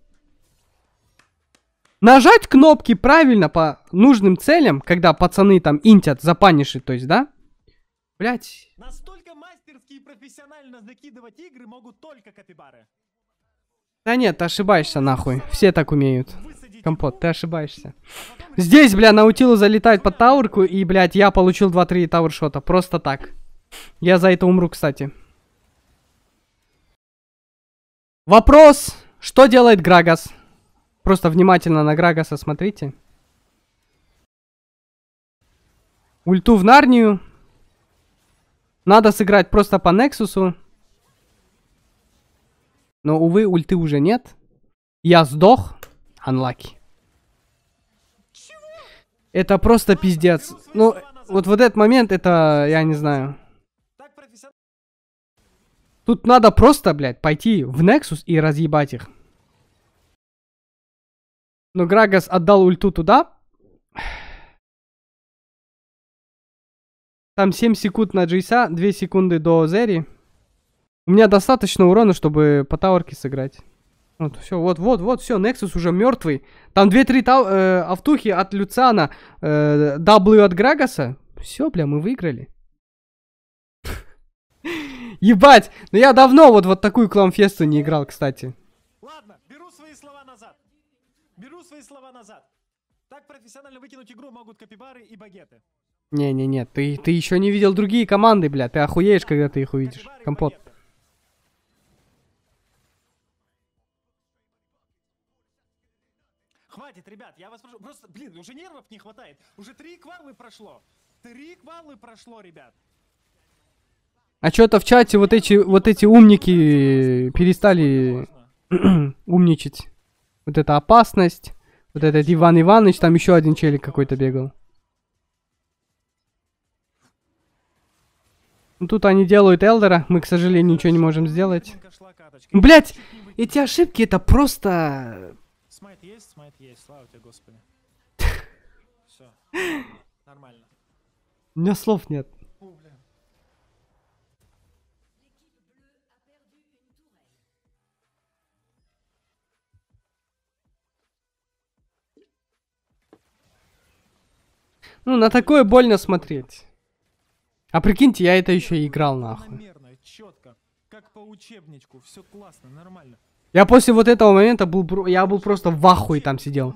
Нажать кнопки правильно по нужным целям, когда пацаны там интят, запаниши, то есть, да? Блять. Настолько мастерски и профессионально закидывать игры могут только капибары. Да нет, ты ошибаешься нахуй. Все так умеют. Компот, ты ошибаешься. Здесь, бля, Наутилу залетает под таурку, и, блядь, я получил 2-3 тауршота. Просто так. Я за это умру, кстати. Вопрос, что делает Грагас? Просто внимательно на Грагаса смотрите. Ульту в Нарнию. Надо сыграть просто по Нексусу. Но, увы, ульты уже нет. Я сдох. Unlucky. Это просто пиздец. Ну, вот вот этот момент, это, я не знаю. Тут надо просто, блядь, пойти в Нексус и разъебать их. Но Грагас отдал ульту туда. Там 7 секунд на Джейса, 2 секунды до Зери. У меня достаточно урона, чтобы по таурке сыграть. Вот, все, вот, вот, вот, все, Нексус уже мертвый. Там 2-3 э, автухи от Люциана, э, W от Грагаса. Все, бля, мы выиграли. Ебать! Ну я давно вот, вот такую кламфесту не играл, кстати. назад. Так профессионально выкинуть игру могут капибары и багеты. Не-не-не, ты, ты еще не видел другие команды, бля. Ты охуеешь, когда ты их увидишь. Компот. Хватит, ребят, я вас прошу. Просто, блин, уже нервов не хватает. Уже три квалы прошло. Три квалы прошло, ребят. А что-то в чате вот эти, вот эти умники перестали умничать. Вот это опасность. Вот этот Иван Иванович, там еще один челик какой-то бегал. Ну, тут они делают Элдера, мы, к сожалению, ничего не можем сделать. Блять, эти ошибки это просто... Смайт есть, смайт есть, слава тебе, господи. Все, нормально. У меня слов нет. Ну, на такое больно смотреть. А прикиньте, я это еще и играл, нахуй. Я после вот этого момента был, я был просто в ахуе там сидел.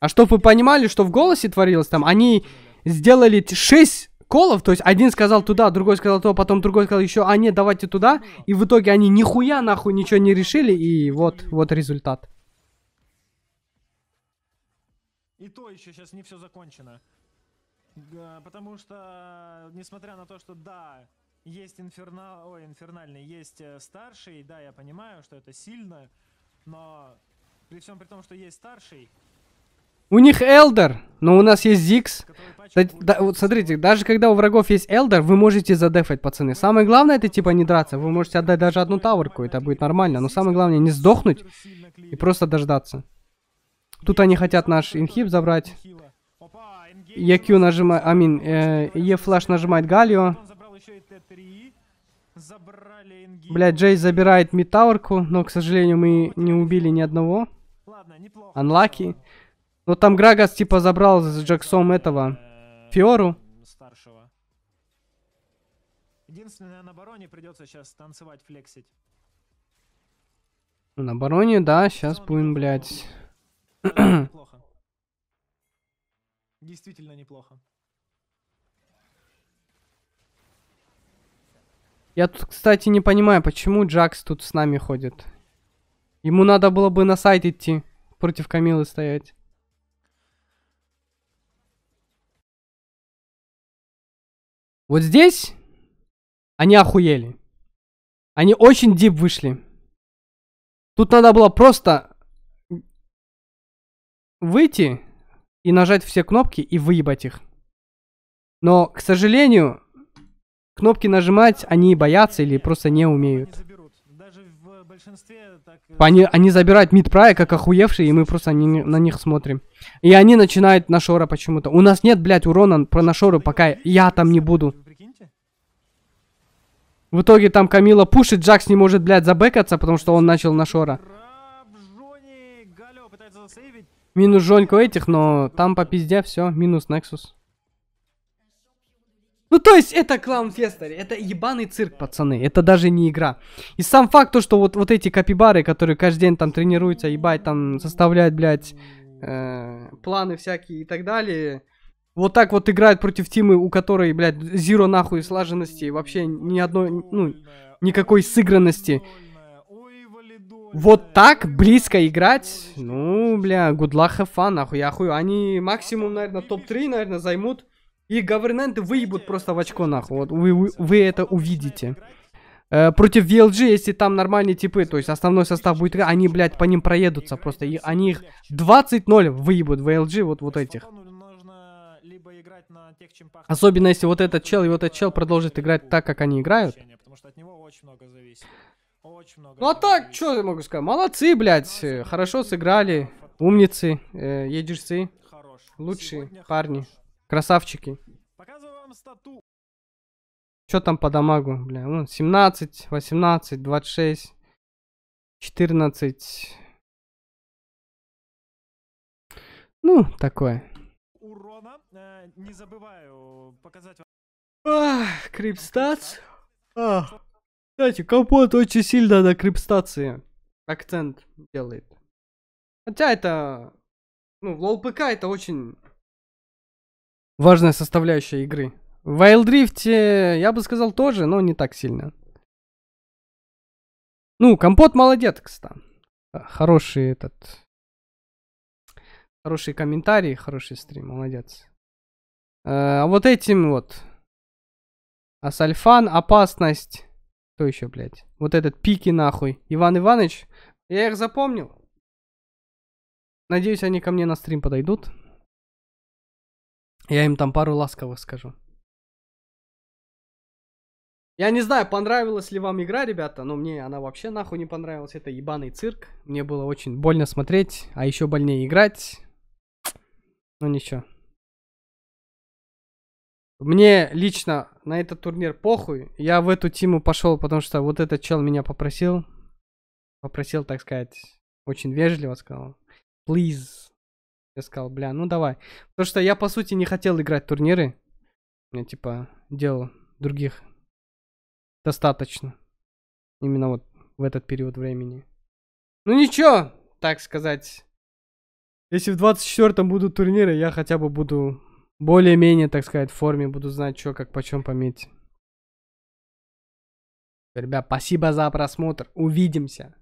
А чтоб вы понимали, что в голосе творилось там, они сделали 6 колов, то есть один сказал туда, другой сказал то, потом другой сказал еще, а нет, давайте туда, и в итоге они нихуя нахуй ничего не решили, и вот, вот результат. И то еще сейчас не все закончено. Потому что, несмотря на то, что да, есть инфернал, Ой, инфернальный, есть э, старший, да, я понимаю, что это сильно, но при всем при том, что есть старший... У них Элдер, но у нас есть Зикс. Да, вот смотрите, даже когда у врагов есть Элдер, вы можете задефать, пацаны. Самое главное это типа не драться. Вы можете отдать даже одну таверку, это будет нормально. Но самое главное не сдохнуть и просто дождаться. Тут они хотят наш инхиб забрать. EQ нажимает... Амин, э, E-флэш нажимает Галио. Блять, Джейс забирает Митауэрку, но, к сожалению, мы не убили ни одного. Анлаки. Но там Грагас, типа, забрал с Джексом этого... Фиору. Единственное, на бароне придется сейчас танцевать, флексить. На бароне, да, сейчас будем, блядь неплохо. Действительно неплохо. Я тут, кстати, не понимаю, почему Джакс тут с нами ходит. Ему надо было бы на сайт идти, против Камилы стоять. Вот здесь они охуели. Они очень дип вышли. Тут надо было просто выйти и нажать все кнопки и выебать их. Но, к сожалению, кнопки нажимать они боятся или просто не умеют. Они, они забирают мид-прая как охуевшие, и мы просто не, на них смотрим. И они начинают на Шора почему-то. У нас нет, блядь, урона про на Шору, пока я там не буду. В итоге там Камила пушит, Джакс не может, блядь, забэкаться, потому что он начал на Шора. Минус жоньку этих, но там по пизде все, минус Nexus. Ну то есть это клаун фестари, это ебаный цирк, пацаны, это даже не игра. И сам факт то, что вот, вот эти капибары, которые каждый день там тренируются, ебать, там составляют, блядь, э, планы всякие и так далее, вот так вот играют против тимы, у которой, блядь, зиро нахуй слаженности, вообще ни одной, ну, никакой сыгранности вот так близко играть, ну, бля, good luck have fun, нахуй, я хуй. Они максимум, наверное, топ-3, наверное, займут. И Говерненты выебут просто в очко, нахуй. Вот вы, вы, это увидите. Э, против VLG, если там нормальные типы, то есть основной состав будет, они, блядь, по ним проедутся просто. И они их 20-0 выебут, VLG, вот, вот этих. Особенно если вот этот чел и вот этот чел продолжит играть так, как они играют. Ну а так, что я могу сказать? Молодцы, э, блядь, хорошо сыграли, умницы, э, едерцы, лучшие Сегодня парни, хорош. красавчики. Что там по дамагу, бля? Вон, 17, 18, 26, 14. Ну, такое. Урона. Э, не забываю показать вам... Ах, крипстац. Ах. Кстати, компот очень сильно на крипстации акцент делает. Хотя это... Ну, в лол это очень важная составляющая игры. В Wild э, я бы сказал тоже, но не так сильно. Ну, компот молодец, кстати. Э, хороший этот... Хороший комментарий, хороший стрим, молодец. Э, а вот этим вот. Асальфан, опасность. Кто еще, блядь? Вот этот Пики, нахуй. Иван Иванович. Я их запомнил. Надеюсь, они ко мне на стрим подойдут. Я им там пару ласковых скажу. Я не знаю, понравилась ли вам игра, ребята, но мне она вообще нахуй не понравилась. Это ебаный цирк. Мне было очень больно смотреть, а еще больнее играть. Ну ничего. Мне лично на этот турнир похуй. Я в эту тиму пошел, потому что вот этот чел меня попросил. Попросил, так сказать, очень вежливо сказал. Please. Я сказал, бля, ну давай. Потому что я, по сути, не хотел играть турниры. Я, типа, делал других достаточно. Именно вот в этот период времени. Ну ничего, так сказать. Если в 24-м будут турниры, я хотя бы буду более-менее, так сказать, в форме. Буду знать, что, как, почем пометить. Ребят, спасибо за просмотр. Увидимся.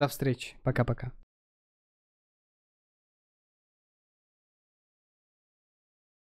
До встречи. Пока-пока.